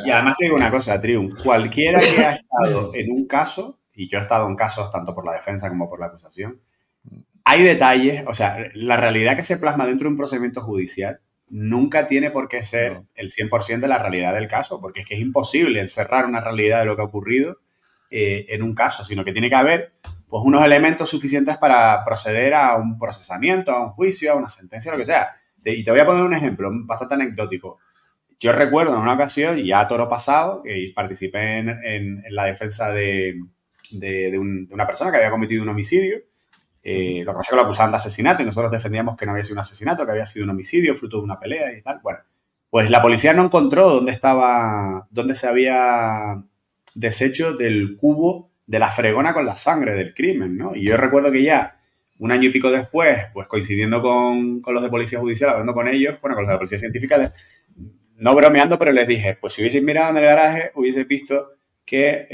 y además te digo una cosa, Triun, cualquiera que ha estado en un caso, y yo he estado en casos tanto por la defensa como por la acusación, hay detalles, o sea, la realidad que se plasma dentro de un procedimiento judicial nunca tiene por qué ser el 100% de la realidad del caso, porque es que es imposible encerrar una realidad de lo que ha ocurrido eh, en un caso, sino que tiene que haber pues, unos elementos suficientes para proceder a un procesamiento, a un juicio, a una sentencia, lo que sea. y te voy a poner un ejemplo bastante anecdótico. Yo recuerdo en una ocasión, ya a toro pasado, que participé en, la defensa de una persona que había cometido un homicidio eh, lo que pasa es que lo acusaban de asesinato y nosotros defendíamos que no había sido un asesinato, que había sido un homicidio fruto de una pelea y tal. Bueno, pues la policía no encontró dónde estaba, dónde se había deshecho del cubo de la fregona con la sangre del crimen, ¿no? Y yo recuerdo que ya un año y pico después, pues coincidiendo con, con los de policía judicial, hablando con ellos, bueno, con los de policía científica, no bromeando, pero les dije, pues si hubieseis mirado en el garaje, hubiese visto que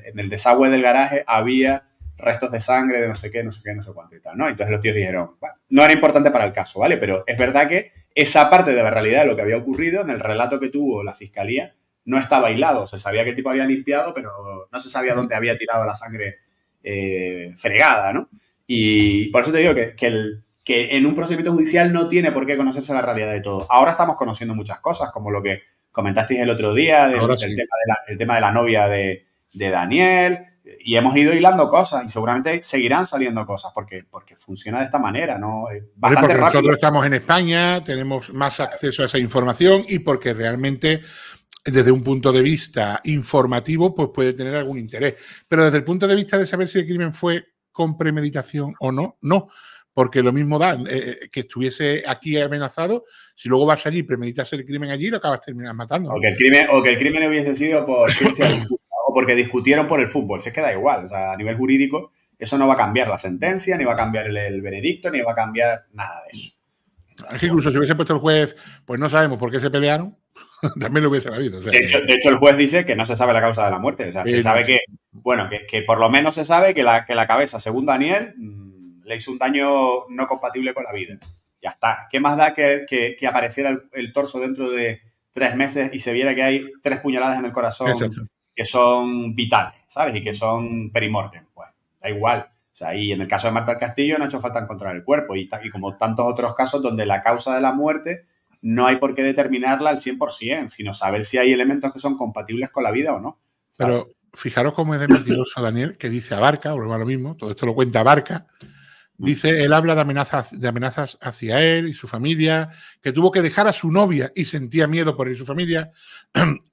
en el desagüe del garaje había restos de sangre, de no sé qué, no sé qué, no sé cuánto y tal, ¿no? Entonces los tíos dijeron, bueno, no era importante para el caso, ¿vale? Pero es verdad que esa parte de la realidad de lo que había ocurrido en el relato que tuvo la fiscalía no estaba aislado. Se sabía qué tipo había limpiado, pero no se sabía dónde había tirado la sangre eh, fregada, ¿no? Y por eso te digo que, que, el, que en un procedimiento judicial no tiene por qué conocerse la realidad de todo. Ahora estamos conociendo muchas cosas, como lo que comentasteis el otro día, el, tema de la, el tema de la novia de, de Daniel, y hemos ido hilando cosas y seguramente seguirán saliendo cosas porque, porque funciona de esta manera, ¿no? Bastante porque nosotros estamos en España, tenemos más acceso a esa información y porque realmente desde un punto de vista informativo pues puede tener algún interés. Pero desde el punto de vista de saber si el crimen fue con premeditación o no, no. Porque lo mismo da eh, eh, que estuviese aquí amenazado, si luego vas a salir premeditas el crimen allí, lo acabas terminando matando. O que el crimen, o que el crimen hubiese sido por ciencia porque discutieron por el fútbol. se queda igual, o sea, a nivel jurídico, eso no va a cambiar la sentencia, ni va a cambiar el, veredicto, ni va a cambiar nada de eso. Es que incluso si hubiese puesto el juez, pues no sabemos por qué se pelearon, también lo hubiese habido. de, hecho, el juez dice que no se sabe la causa de la muerte. O sea, se sabe que, bueno, que, que por lo menos se sabe que la, que la cabeza, según Daniel, mm, le hizo un daño no compatible con la vida. Ya está. ¿Qué más da que, apareciera el, torso dentro de tres meses y se viera que hay tres puñaladas en el corazón que son vitales, ¿sabes? Y que son perimortem, pues da igual. O sea, y en el caso de Marta del Castillo no ha hecho falta encontrar el cuerpo y, como tantos otros casos donde la causa de la muerte no hay por qué determinarla al 100%, sino saber si hay elementos que son compatibles con la vida o no. Pero fijaros cómo es de mentiroso Daniel, que dice abarca, vuelvo a lo mismo, todo esto lo cuenta abarca. Mm. Dice, él habla de amenazas, de amenazas hacia él y su familia, que tuvo que dejar a su novia y sentía miedo por ir su familia.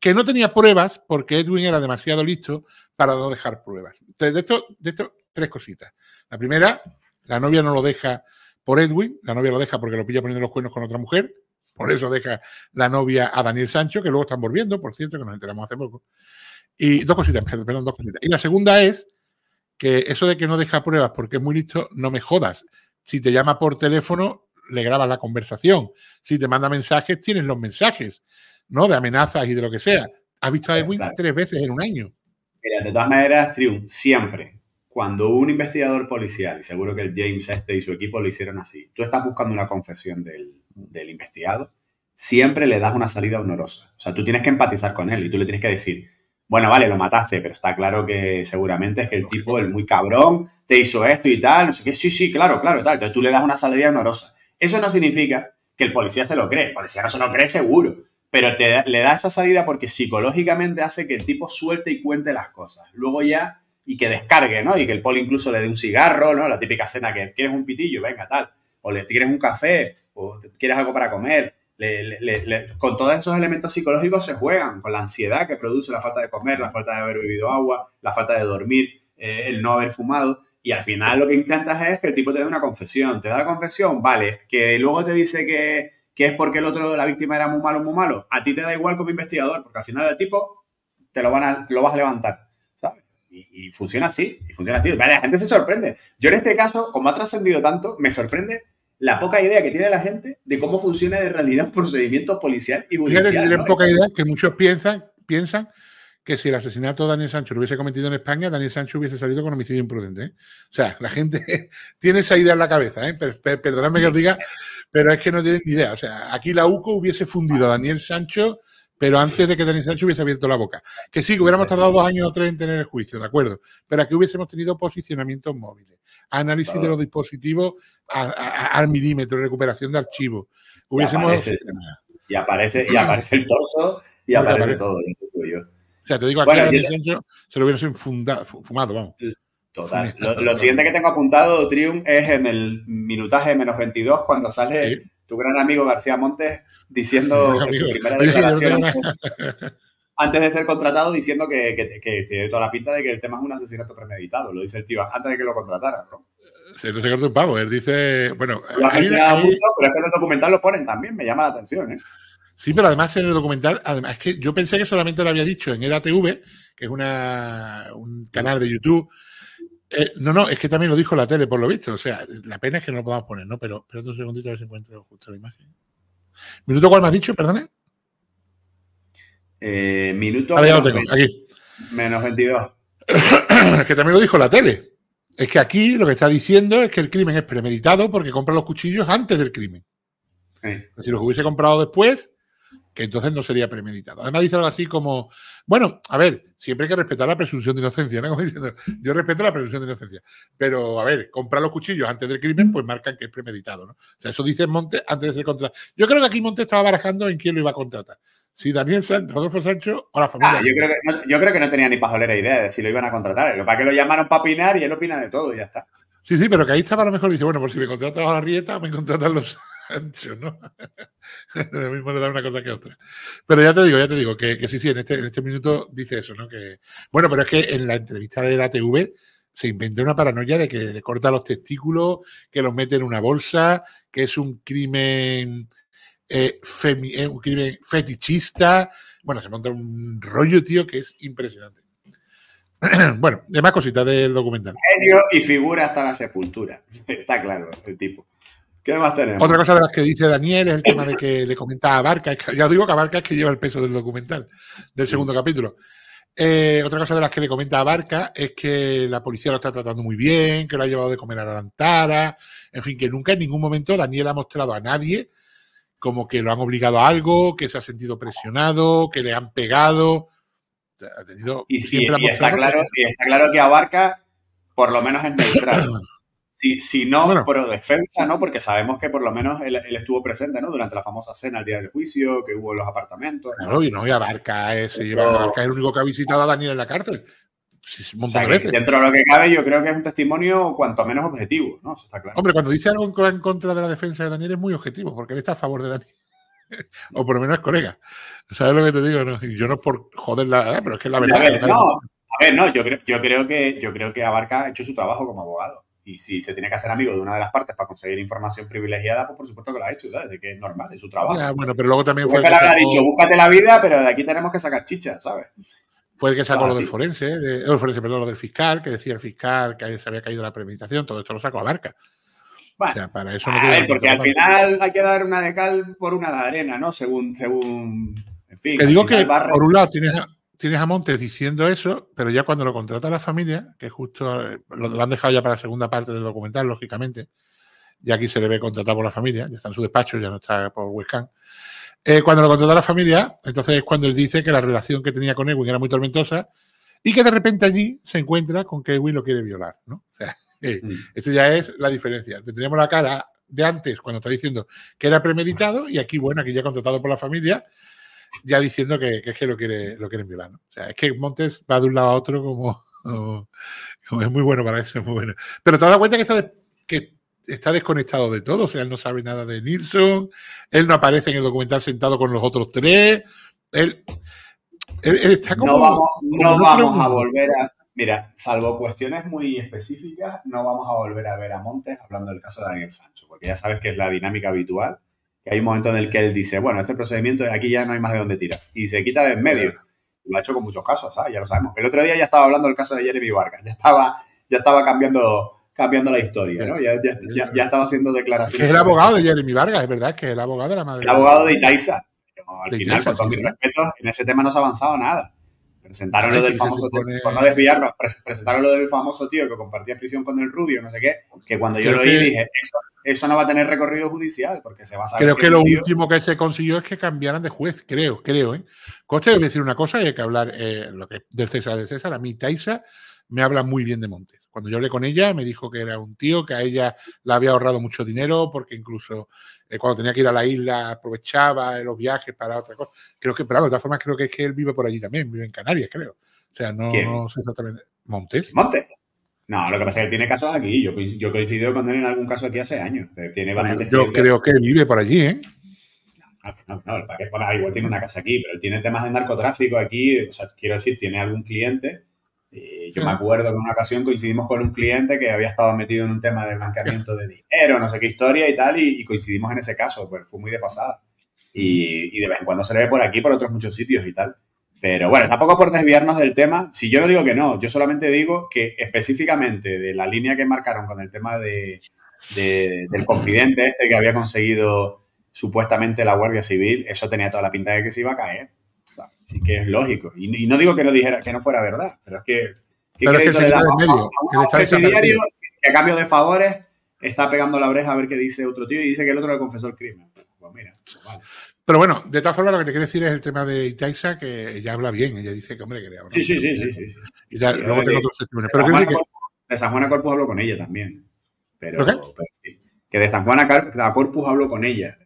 que no tenía pruebas porque Edwin era demasiado listo para no dejar pruebas. Entonces, de esto, de tres cositas. La primera, la novia no lo deja por Edwin, la novia lo deja porque lo pilla poniendo los cuernos con otra mujer, por eso deja la novia a Daniel Sancho, que luego están volviendo, por cierto, que nos enteramos hace poco. Y dos cositas, perdón, dos cositas. Y la segunda es que eso de que no deja pruebas porque es muy listo, no me jodas. Si te llama por teléfono, le grabas la conversación. Si te manda mensajes, tienes los mensajes. ¿no? De amenazas y de lo que sea. Has visto a Edwin tres veces en un año. Mira, de todas maneras, Triumph, siempre, cuando un investigador policial, y seguro que el James este y su equipo lo hicieron así, tú estás buscando una confesión del, del investigado, siempre le das una salida honorosa. O sea, tú tienes que empatizar con él y tú le tienes que decir, bueno, vale, lo mataste, pero está claro que seguramente es que el tipo, el muy cabrón, te hizo esto y tal, no sé qué, sí, sí, claro, claro, tal. Entonces tú le das una salida honorosa. Eso no significa que el policía se lo cree, el policía no se lo cree seguro, pero te, le da esa salida porque psicológicamente hace que el tipo suelte y cuente las cosas. Luego ya, y que descargue, ¿no? Y que el poli incluso le dé un cigarro, ¿no? La típica cena que quieres un pitillo, venga, tal. O le quieres un café, o quieres algo para comer. con todos esos elementos psicológicos se juegan, con la ansiedad que produce la falta de comer, la falta de haber bebido agua, la falta de dormir, eh, el no haber fumado. Y al final lo que intentas es que el tipo te dé una confesión. Te da la confesión, vale, que luego te dice que que es porque el otro, de la víctima era muy malo, muy malo. A ti te da igual como investigador, porque al final el tipo te lo, van a, lo vas a levantar, Y, funciona así, y funciona así. Vale, la gente se sorprende. Yo en este caso, como ha trascendido tanto, me sorprende la poca idea que tiene la gente de cómo funciona de realidad un procedimiento policial y judicial. Fíjate, poca idea que muchos piensan, piensan que si el asesinato de Daniel Sancho lo hubiese cometido en España, Daniel Sancho hubiese salido con homicidio imprudente. ¿eh? O sea, la gente tiene esa idea en la cabeza. ¿eh? que os diga pero es que no tienen ni idea. O sea, aquí la UCO hubiese fundido a Daniel Sancho, pero antes de que Daniel Sancho hubiese abierto la boca. Que sí, que hubiéramos tardado dos años o tres en tener el juicio, ¿de acuerdo? Pero aquí hubiésemos tenido posicionamientos móviles, análisis de los dispositivos al milímetro, recuperación de archivos. Hubiésemos. Y aparece, y aparece, el torso y aparece, todo, O sea, te digo, aquí Daniel Sancho se lo hubiesen fumado, vamos. Total. Lo, siguiente que tengo apuntado, Triun, es en el minutaje menos 22, cuando sale tu gran amigo García Montes diciendo su primera declaración antes de ser contratado diciendo que, que, que, tiene toda la pinta de que el tema es un asesinato premeditado. Lo dice el antes de que lo contrataran, ¿no? Se lo un pavo. Él dice, bueno... Lo ha mencionado mucho, pero es que en el documental lo ponen también. Me llama la atención, ¿eh? Sí, pero además en el documental, además es que yo pensé que solamente lo había dicho en EDATV, que es un canal de YouTube eh, no, no, es que también lo dijo la tele, por lo visto. O sea, la pena es que no lo podamos poner, ¿no? Pero pero un segundito a ver si encuentro justo la imagen. ¿Minuto cuál me has dicho, perdone? Eh, minuto. aquí. Menos 22. es que también lo dijo la tele. Es que aquí lo que está diciendo es que el crimen es premeditado porque compra los cuchillos antes del crimen. Si los hubiese comprado después, que entonces no sería premeditado. Además dice algo así como, bueno, a ver, siempre hay que respetar la presunción de inocencia, ¿no? Como diciendo, yo respeto la presunción de inocencia, pero a ver, comprar los cuchillos antes del crimen, pues marcan que es premeditado, ¿no? O sea, eso dice Montes antes de ser contratado. Yo creo que aquí Montes estaba barajando en quién lo iba a contratar. Si Daniel Sánchez, Rodolfo Sancho o la familia. Ah, yo, creo que no, tenía ni pajolera idea de si lo iban a contratar. Lo para que lo llamaron para opinar y él opina de todo y ya está. Sí, sí, pero que ahí estaba a lo mejor dice, bueno, por pues si me contratas a la Rieta, me contratan los ancho, ¿no? Lo mismo le da una cosa que otra. Pero ya te digo, ya te digo, que, sí, sí, este, en este, minuto dice eso, ¿no? Que, bueno, pero es que en la entrevista de la TV se inventó una paranoia de que le corta los testículos, que los mete en una bolsa, que es un crimen, eh, eh, un crimen fetichista. Bueno, se monta un rollo, tío, que es impresionante. bueno, demás cositas del documental. Genio y figura hasta la sepultura. Está claro, el tipo. ¿Qué más tenemos? Otra cosa de las que dice Daniel es el tema de que le comenta a Barca. ya digo que a Barca es que lleva el peso del documental, del segundo capítulo. Eh, otra cosa de las que le comenta a Barca es que la policía lo está tratando muy bien, que lo ha llevado de comer a la Antara, en fin, que nunca en ningún momento Daniel ha mostrado a nadie como que lo han obligado a algo, que se ha sentido presionado, que le han pegado. y, está claro, claro que a Barca, por lo menos es neutral. Si, si no, por defensa, ¿no? Porque sabemos que por lo menos él, estuvo presente, ¿no? Durante la famosa cena el día del juicio, que hubo en los apartamentos. y no, y Abarca es, el único que ha visitado a Daniel en la cárcel. dentro de lo que cabe, yo creo que es un testimonio cuanto menos objetivo, ¿no? Eso está claro. Hombre, cuando dice algo en contra de la defensa de Daniel es muy objetivo, porque él está a favor de Daniel. o por lo menos es colega. ¿Sabes lo que te digo? No? yo no por joder la ah, pero es que la verdad. A ver, no, yo, yo, creo que, yo creo que Abarca ha hecho su trabajo como abogado y si se tiene que hacer amigo de una de las partes para conseguir información privilegiada, pues por supuesto que lo ha hecho, ¿sabes? De que es normal, es su trabajo. bueno, pero luego también fue. que le dicho, búscate la vida, pero de aquí tenemos que sacar chicha, ¿sabes? Fue el que sacó pues lo del forense, ¿eh? de, perdón, lo del fiscal, que decía el fiscal que se había caído la premeditación, todo esto lo sacó a barca. o sea, para eso no a ver, porque al final hay que dar una de cal por una de arena, ¿no? Según, según en fin. digo que, por un lado, tienes, tienes a Montes diciendo eso, pero ya cuando lo contrata la familia, que justo lo, han dejado ya para la segunda parte del documental, lógicamente, ya aquí se le ve contratado por la familia, ya está en su despacho, ya no está por Westcam. Eh, cuando lo contrata la familia, entonces es cuando él dice que la relación que tenía con Ewing era muy tormentosa y que de repente allí se encuentra con que Ewing lo quiere violar, eh, mm. esto ya es la diferencia. Tendríamos la cara de antes, cuando está diciendo que era premeditado, y aquí, bueno, aquí ya contratado por la familia, ya diciendo que, es que lo, quiere, lo quieren violar. ¿no? O sea, es que Montes va de un lado a otro como, es muy bueno para eso, es muy bueno. Pero te das cuenta que está, que está desconectado de todo, o sea, él no sabe nada de Nilsson, él no aparece en el documental sentado con los otros tres, él, está como... No vamos, a volver a... Mira, salvo cuestiones muy específicas, no vamos a volver a ver a Montes hablando del caso de Daniel Sancho, porque ya sabes que es la dinámica habitual hay un momento en el que él dice, bueno, este procedimiento aquí ya no hay más de dónde tirar. Y se quita de en medio. Lo ha hecho con muchos casos, ¿sabes? Ya lo sabemos. El otro día ya estaba hablando del caso de Jeremy Vargas. Ya estaba, ya estaba cambiando, cambiando la historia, Ya, estaba haciendo declaraciones. Es el abogado de Jeremy Vargas, es verdad, que el abogado de la madre. El abogado de Itaiza. al final, con todos mis en ese tema no se ha avanzado nada. Presentaron ah, lo del famoso, por no desviarnos, presentaron lo del famoso tío que compartía prisión con el rubio, no sé qué, que cuando yo lo oí dije, eso, no va a tener recorrido judicial porque se va a saber. Creo que, lo último que se consiguió es que cambiaran de juez, creo, creo. ¿eh? Coste decir una cosa y hay que hablar eh, lo que del César de César. A mí Taisa me habla muy bien de Monte cuando yo hablé con ella, me dijo que era un tío, que a ella le había ahorrado mucho dinero, porque incluso eh, cuando tenía que ir a la isla aprovechaba eh, los viajes para otra cosa. Creo que, pero de todas formas, creo que es que él vive por allí también, vive en Canarias, creo. O sea, no, sé exactamente. ¿Montes? ¿Montes? No, lo que pasa es que tiene casos aquí. Yo, yo coincido con él en algún caso aquí hace años. yo creo que vive por allí, ¿eh? no, el igual tiene una casa aquí, pero él tiene temas de narcotráfico aquí, o sea, quiero decir, tiene algún cliente eh, yo me acuerdo que en una ocasión coincidimos con un cliente que había estado metido en un tema de blanqueamiento de dinero, no sé qué historia y tal, y, coincidimos en ese caso, pues fue muy de pasada. Mm. Y, de vez en cuando se le ve por aquí, por otros muchos sitios y tal. Pero bueno, tampoco por desviarnos del tema, si yo no digo que no, yo solamente digo que específicamente de la línea que marcaron con el tema de, del confidente este que había conseguido supuestamente la Guardia Civil, eso tenía toda la pinta de que se iba a caer. Así que es lógico. Y, no digo que no dijera que no fuera verdad, pero es que pero es que el da que a cambio de favores está pegando la oreja a ver qué dice otro tío y dice que el otro le confesó el crimen? Pues mira, pues Pero bueno, de todas formas, lo que te quiero decir es el tema de Itaiza, que ella habla bien, ella dice que, hombre, que le Sí, sí, sí, sí, sí, Y luego tengo otros testimonios. Pero que... De San Juana Corpus hablo con ella también. Pero, pero Que de San Juana Corpus hablo con ella.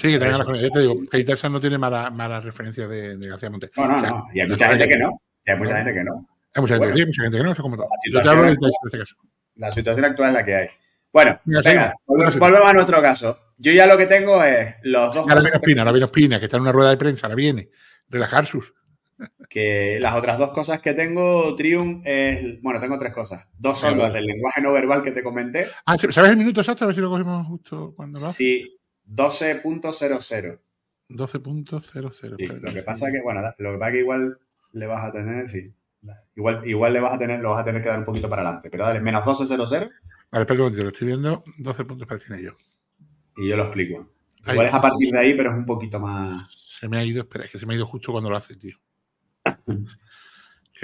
Sí, que tengan Yo te digo, que Tyson no tiene mala, mala referencia de, García Montes. No, no, no. Y hay mucha gente que no. hay mucha gente que no. Hay mucha gente, sí, mucha gente que no. como este La situación actual es la que hay. Bueno, venga, volvemos, a nuestro caso. Yo ya lo que tengo es los dos. Ahora viene Espina, Espina, que está en una rueda de prensa, ahora viene. Relajar sus. Que las otras dos cosas que tengo, Trium, es. Bueno, tengo tres cosas. Dos son del lenguaje no verbal que te comenté. Ah, ¿sabes el minuto exacto? A ver si lo cogemos justo cuando va. Sí, 12.00. 12.00. lo que pasa es que, bueno, lo que pasa que igual le vas a tener, sí. Igual, igual le vas a tener, lo vas a tener que dar un poquito para adelante. Pero dale, menos 12.00. Vale, espera un lo estoy viendo. 12 puntos para cine yo. Y yo lo explico. igual es a partir de ahí, pero es un poquito más. Se me ha ido, espera, es que se me ha ido justo cuando lo hace, tío.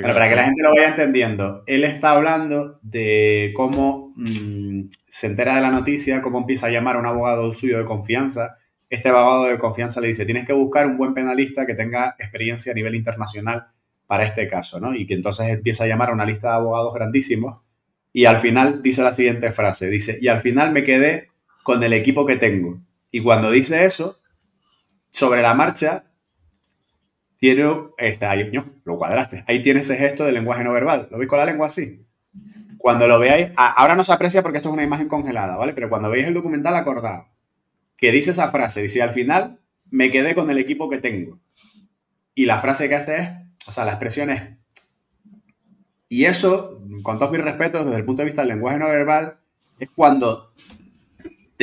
para que la gente lo vaya entendiendo, él está hablando de cómo mm, se entera de la noticia, cómo empieza a llamar a un abogado suyo de confianza. Este abogado de confianza le dice, tienes que buscar un buen penalista que tenga experiencia a nivel internacional para este caso, ¿no? Y que entonces empieza a llamar a una lista de abogados grandísimos y al final dice la siguiente frase, dice, y al final me quedé con el equipo que tengo. Y cuando dice eso, sobre la marcha, este, ahí, lo cuadraste, ahí tiene ese gesto del lenguaje no verbal, ¿lo veis con la lengua así? Cuando lo veáis, ahora no se aprecia porque esto es una imagen congelada, ¿vale? Pero cuando veis el documental acordado, que dice esa frase, dice al final, me quedé con el equipo que tengo. Y la frase que hace es, o sea, la expresión es, y eso, con todos mis respetos, desde el punto de vista del lenguaje no verbal, es cuando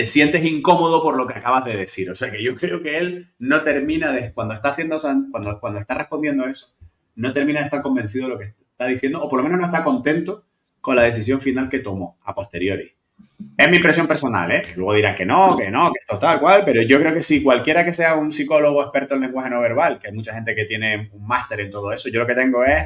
te sientes incómodo por lo que acabas de decir. O sea que yo creo que él no termina de, cuando está haciendo, cuando, cuando está respondiendo eso, no termina de estar convencido de lo que está diciendo, o por lo menos no está contento con la decisión final que tomó a posteriori. Es mi impresión personal, ¿eh? Luego dirán que no, que no, que esto tal cual, pero yo creo que si cualquiera que sea un psicólogo experto en lenguaje no verbal, que hay mucha gente que tiene un máster en todo eso, yo lo que tengo es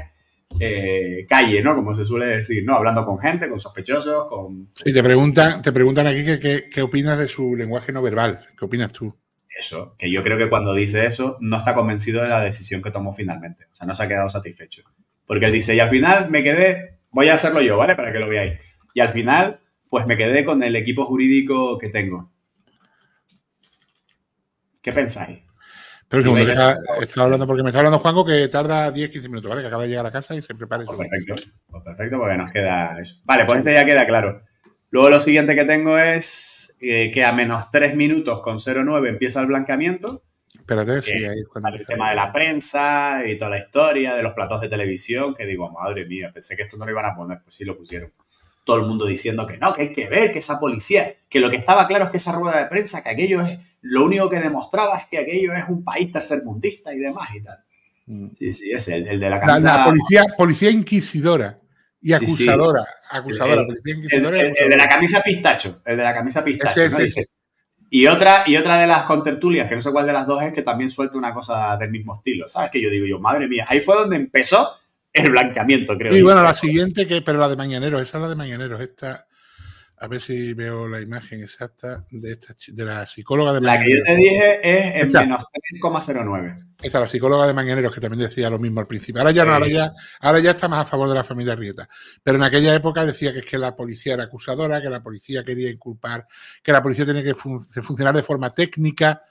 eh, calle, ¿no? Como se suele decir, ¿no? Hablando con gente, con sospechosos, con... Y te preguntan, te preguntan aquí qué opinas de su lenguaje no verbal. ¿Qué opinas tú? Eso, que yo creo que cuando dice eso no está convencido de la decisión que tomó finalmente. O sea, no se ha quedado satisfecho. Porque él dice, y al final me quedé, voy a hacerlo yo, ¿vale? Para que lo veáis. Y al final, pues me quedé con el equipo jurídico que tengo. ¿Qué pensáis? Pero sí, está, hablando, porque me está hablando Juanco que tarda 10-15 minutos, ¿vale? Que acaba de llegar a casa y se prepara. Pues perfecto, pues perfecto, porque nos queda eso. Vale, pues ya queda claro. Luego lo siguiente que tengo es eh, que a menos 3 minutos con 0,9 empieza el blanqueamiento. Espérate, eh, sí, ahí es El tema de la prensa y toda la historia, de los platos de televisión, que digo, madre mía, pensé que esto no lo iban a poner, pues sí lo pusieron todo el mundo diciendo que no, que hay que ver, que esa policía, que lo que estaba claro es que esa rueda de prensa, que aquello es, lo único que demostraba es que aquello es un país tercermundista y demás y tal. Mm. Sí, sí, es el, de la camisa. La, policía, policía inquisidora y acusadora. Acusadora, policía inquisidora. El, de la camisa pistacho, el de la camisa pistacho. Y otra, y otra de las contertulias, que no sé cuál de las dos es, que también suelta una cosa del mismo estilo, ¿sabes? Que yo digo yo, madre mía, ahí fue donde empezó el blanqueamiento, creo. Y bueno, la siguiente, que, pero la de Mañaneros, esa es la de Mañaneros, esta, a ver si veo la imagen exacta de esta de la psicóloga de Mañaneros. La que yo te dije es en menos Esta, la psicóloga de Mañaneros, que también decía lo mismo al principio. Ahora ya no, ahora ya, ahora ya está más a favor de la familia Rieta. Pero en aquella época decía que es que la policía era acusadora, que la policía quería inculpar, que la policía tenía que funcionar de forma técnica,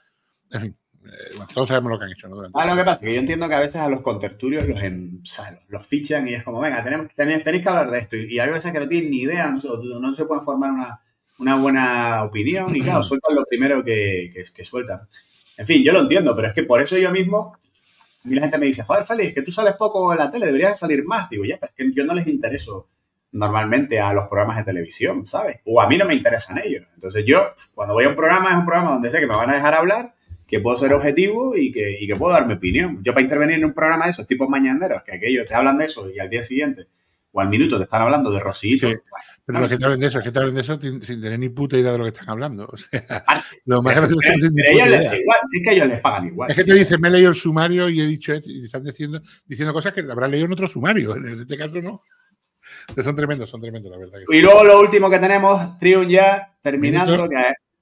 en fin. Eh, todos sabemos lo que han hecho. Ah, lo que pasa es que yo entiendo que a veces a los contertulios los, en, los fichan y es como, venga, tenemos, tenéis, tenéis que hablar de esto. Y, hay veces que no tienen ni idea, no, se pueden formar una, buena opinión y claro, sueltan lo primero que, que, sueltan. En fin, yo lo entiendo, pero es que por eso yo mismo, a mí la gente me dice, joder, Félix, que tú sales poco en la tele, deberías salir más. Digo, ya, pero es que yo no les intereso normalmente a los programas de televisión, ¿sabes? O a mí no me interesan ellos. Entonces yo, cuando voy a un programa, es un programa donde sé que me van a dejar hablar que puedo ser objetivo y que, y que puedo dar mi opinión. Yo para intervenir en un programa de esos tipos mañaneros, que aquellos te hablan de eso y al día siguiente o al minuto te están hablando de Rosito. Pues, pero los que te hablan de eso, es que te hablan de eso sin, tener ni puta idea de lo que están hablando. O ah, lo más es que ellos les, sí que les pagan igual. Es que te dicen, me he leído el sumario y he dicho y están diciendo, diciendo cosas que habrán leído en otro sumario. En este caso no. son tremendos, son tremendos, la verdad. y luego lo último que tenemos, Triun ya terminando, que,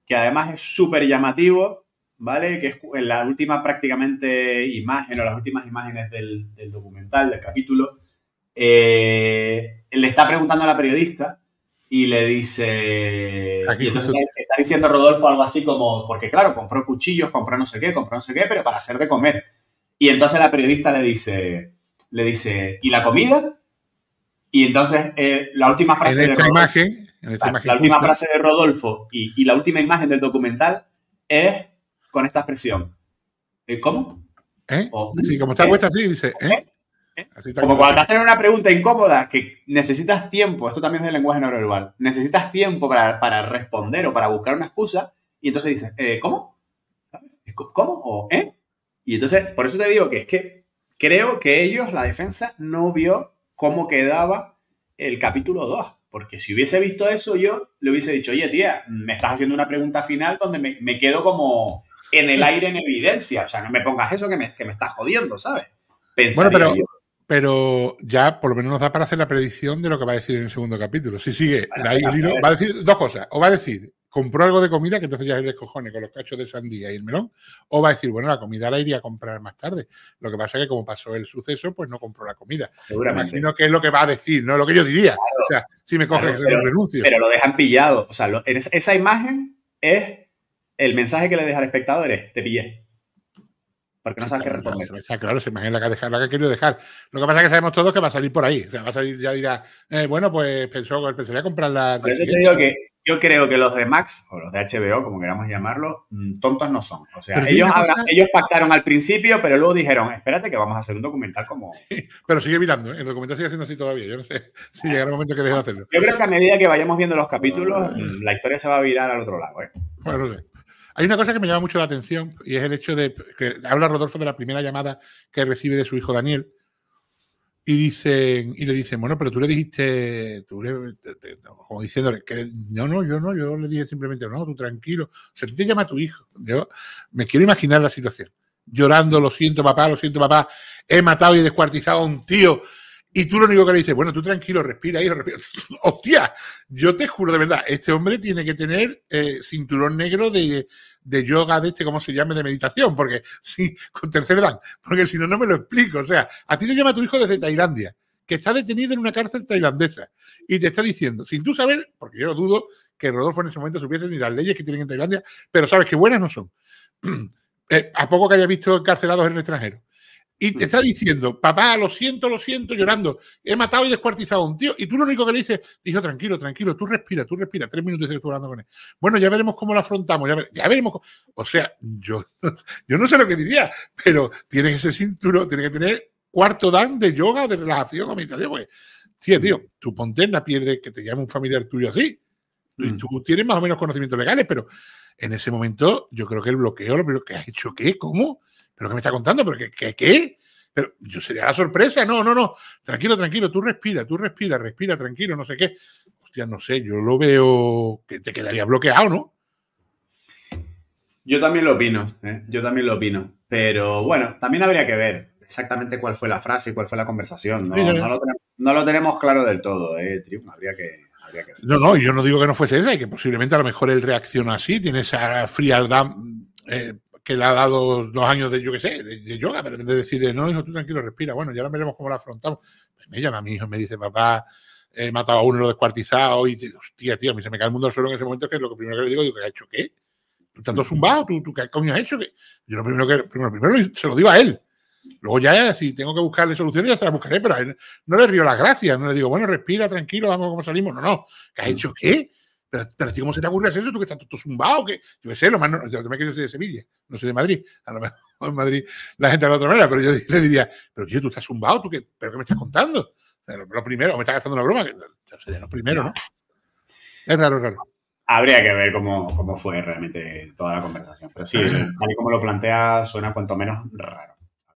que además es súper llamativo ¿vale? Que es la última prácticamente imagen o las últimas imágenes del, documental, del capítulo. Eh, le está preguntando a la periodista y le dice. y entonces está, diciendo Rodolfo algo así como: porque claro, compró cuchillos, compró no sé qué, compró no sé qué, pero para hacer de comer. Y entonces la periodista le dice: le dice ¿y la comida? Y entonces eh, la última frase de Rodolfo, última frase de Rodolfo y la última imagen del documental es con esta expresión. Eh, ¿Cómo? ¿Eh? Oh. sí, como está cuesta eh. así, dice, ¿eh? eh. como cuando te hacen una pregunta incómoda que necesitas tiempo, esto también es del lenguaje no verbal, necesitas tiempo para, responder o para buscar una excusa y entonces dices, ¿cómo? ¿Cómo? ¿O eh? Y entonces, por eso te digo que es que creo que ellos, la defensa, no vio cómo quedaba el capítulo 2, porque si hubiese visto eso yo, le hubiese dicho, oye tía, me estás haciendo una pregunta final donde me, me quedo como en el aire en evidencia. O sea, no me pongas eso que me, que me estás jodiendo, ¿sabes? bueno, pero, pero ya por lo menos nos da para hacer la predicción de lo que va a decir en el segundo capítulo. Si sigue va a decir dos cosas. O va a decir, compró algo de comida, que entonces ya es descojone con los cachos de sandía y el melón, o va a decir, bueno, la comida la iría a comprar más tarde. Lo que pasa es que como pasó el suceso, pues no compró la comida. Seguramente. imagino que es lo que va a decir, no lo que yo diría. o sea, si me cogen, se el renuncio. Pero lo dejan pillado. O sea, esa imagen es el mensaje que le deja al espectador es, te pillé. Porque no sabes qué responder. claro, se imagina la que, ha querido dejar. Lo que pasa es que sabemos todos que va a salir por ahí. O sea, va a salir, ya dirá, eh, bueno, pues pensó, pensaría a comprar la... te digo que yo creo que los de Max, o los de HBO, como queramos llamarlo, mm, tontos no son. O sea, ellos, ellos pactaron al principio, pero luego dijeron, espérate que vamos a hacer un documental como... pero sigue mirando, ¿eh? el documental sigue siendo así todavía, yo no sé si llegará el momento que deje de hacerlo. Yo creo que a medida que vayamos viendo los capítulos, ah. mm, la historia se va a virar al otro lado. ¿eh? Bueno, no sé. Hay una cosa que me llama mucho la atención y es el hecho de que habla Rodolfo de la primera llamada que recibe de su hijo Daniel. Y, y le dicen, bueno, pero tú le dijiste, tú le, como diciéndole, que no, no, yo no, yo le dije simplemente, no, tú tranquilo. O te llama tu hijo. Yo me quiero imaginar la situación. Llorando, lo siento, papá, lo siento, papá. He matado y descuartizado a un tío y tú lo único que le dices, bueno, tú tranquilo, respira, ahí, respira. Hostia, yo te juro de verdad, este hombre tiene que tener eh, cinturón negro de, yoga, de este, ¿cómo se llame? De meditación, porque si, con tercer edad, porque si no, no me lo explico. O sea, a ti te llama tu hijo desde Tailandia, que está detenido en una cárcel tailandesa, y te está diciendo, sin tú saber, porque yo dudo que Rodolfo en ese momento supiese ni las leyes que tienen en Tailandia, pero sabes que buenas no son. Eh, a poco que haya visto encarcelados en el extranjero y te está diciendo, papá, lo siento, lo siento, llorando. He matado y descuartizado a un tío. Y tú lo único que le dices, dijo, tranquilo, tranquilo, tú respira, tú respira. Tres minutos estoy hablando con él. Bueno, ya veremos cómo lo afrontamos, ya, veremos. O sea, yo, yo no sé lo que diría, pero tiene ese ser cinturón, tiene que tener cuarto dan de yoga o de relajación o meditación. Pues, tío, tío, tú ponte en la piedra que te llame un familiar tuyo así. Y mm. tú tienes más o menos conocimientos legales, pero en ese momento yo creo que el bloqueo, lo primero que has hecho, ¿qué? ¿Cómo? ¿pero qué me está contando? ¿Pero qué? qué, Pero yo sería la sorpresa, no, no, no, tranquilo, tranquilo, tú respira, tú respira, respira, tranquilo, no sé qué. Hostia, no sé, yo lo veo que te quedaría bloqueado, ¿no? Yo también lo opino, ¿eh? yo también lo opino. Pero bueno, también habría que ver exactamente cuál fue la frase y cuál fue la conversación. No, lo, tenemos, claro del todo, ¿eh, Habría que, No, no, yo no digo que no fuese esa y que posiblemente a lo mejor él reacciona así, tiene esa frialdad eh, que le ha dado dos años de, yo qué sé, de, de, yoga, de decirle, no, hijo, tú tranquilo, respira, bueno, ya veremos cómo la afrontamos. Pues me llama mi hijo me dice, papá, he matado a uno, lo descuartizado, y hostia, tío, a mí se me cae el mundo al suelo en ese momento, que lo primero que le digo, digo, ¿qué ha hecho qué? ¿Tú tanto zumbado? ¿Tú, tú qué coño has hecho? ¿Qué? Yo lo primero que, primero, primero, se lo digo a él. Luego ya, si tengo que buscarle soluciones, ya se las buscaré, pero no le río las gracias, no le digo, bueno, respira, tranquilo, vamos, cómo salimos. No, no, ¿qué has mm. hecho qué? pero, pero ¿cómo se te ocurre hacer eso? ¿Tú que estás todo zumbado? Que, yo sé, lo más, no, yo que yo soy de Sevilla, no soy de Madrid. A lo mejor en Madrid la gente habla de otra manera, pero yo le diría, pero yo, tú estás zumbado, ¿tú qué, ¿pero qué me estás contando? Pero, lo primero, me estás gastando una broma, que sería primeros, primero, ¿no? Es raro, raro. Habría que ver cómo, cómo fue realmente toda la conversación. Pero sí, tal y como lo plantea, suena cuanto menos raro.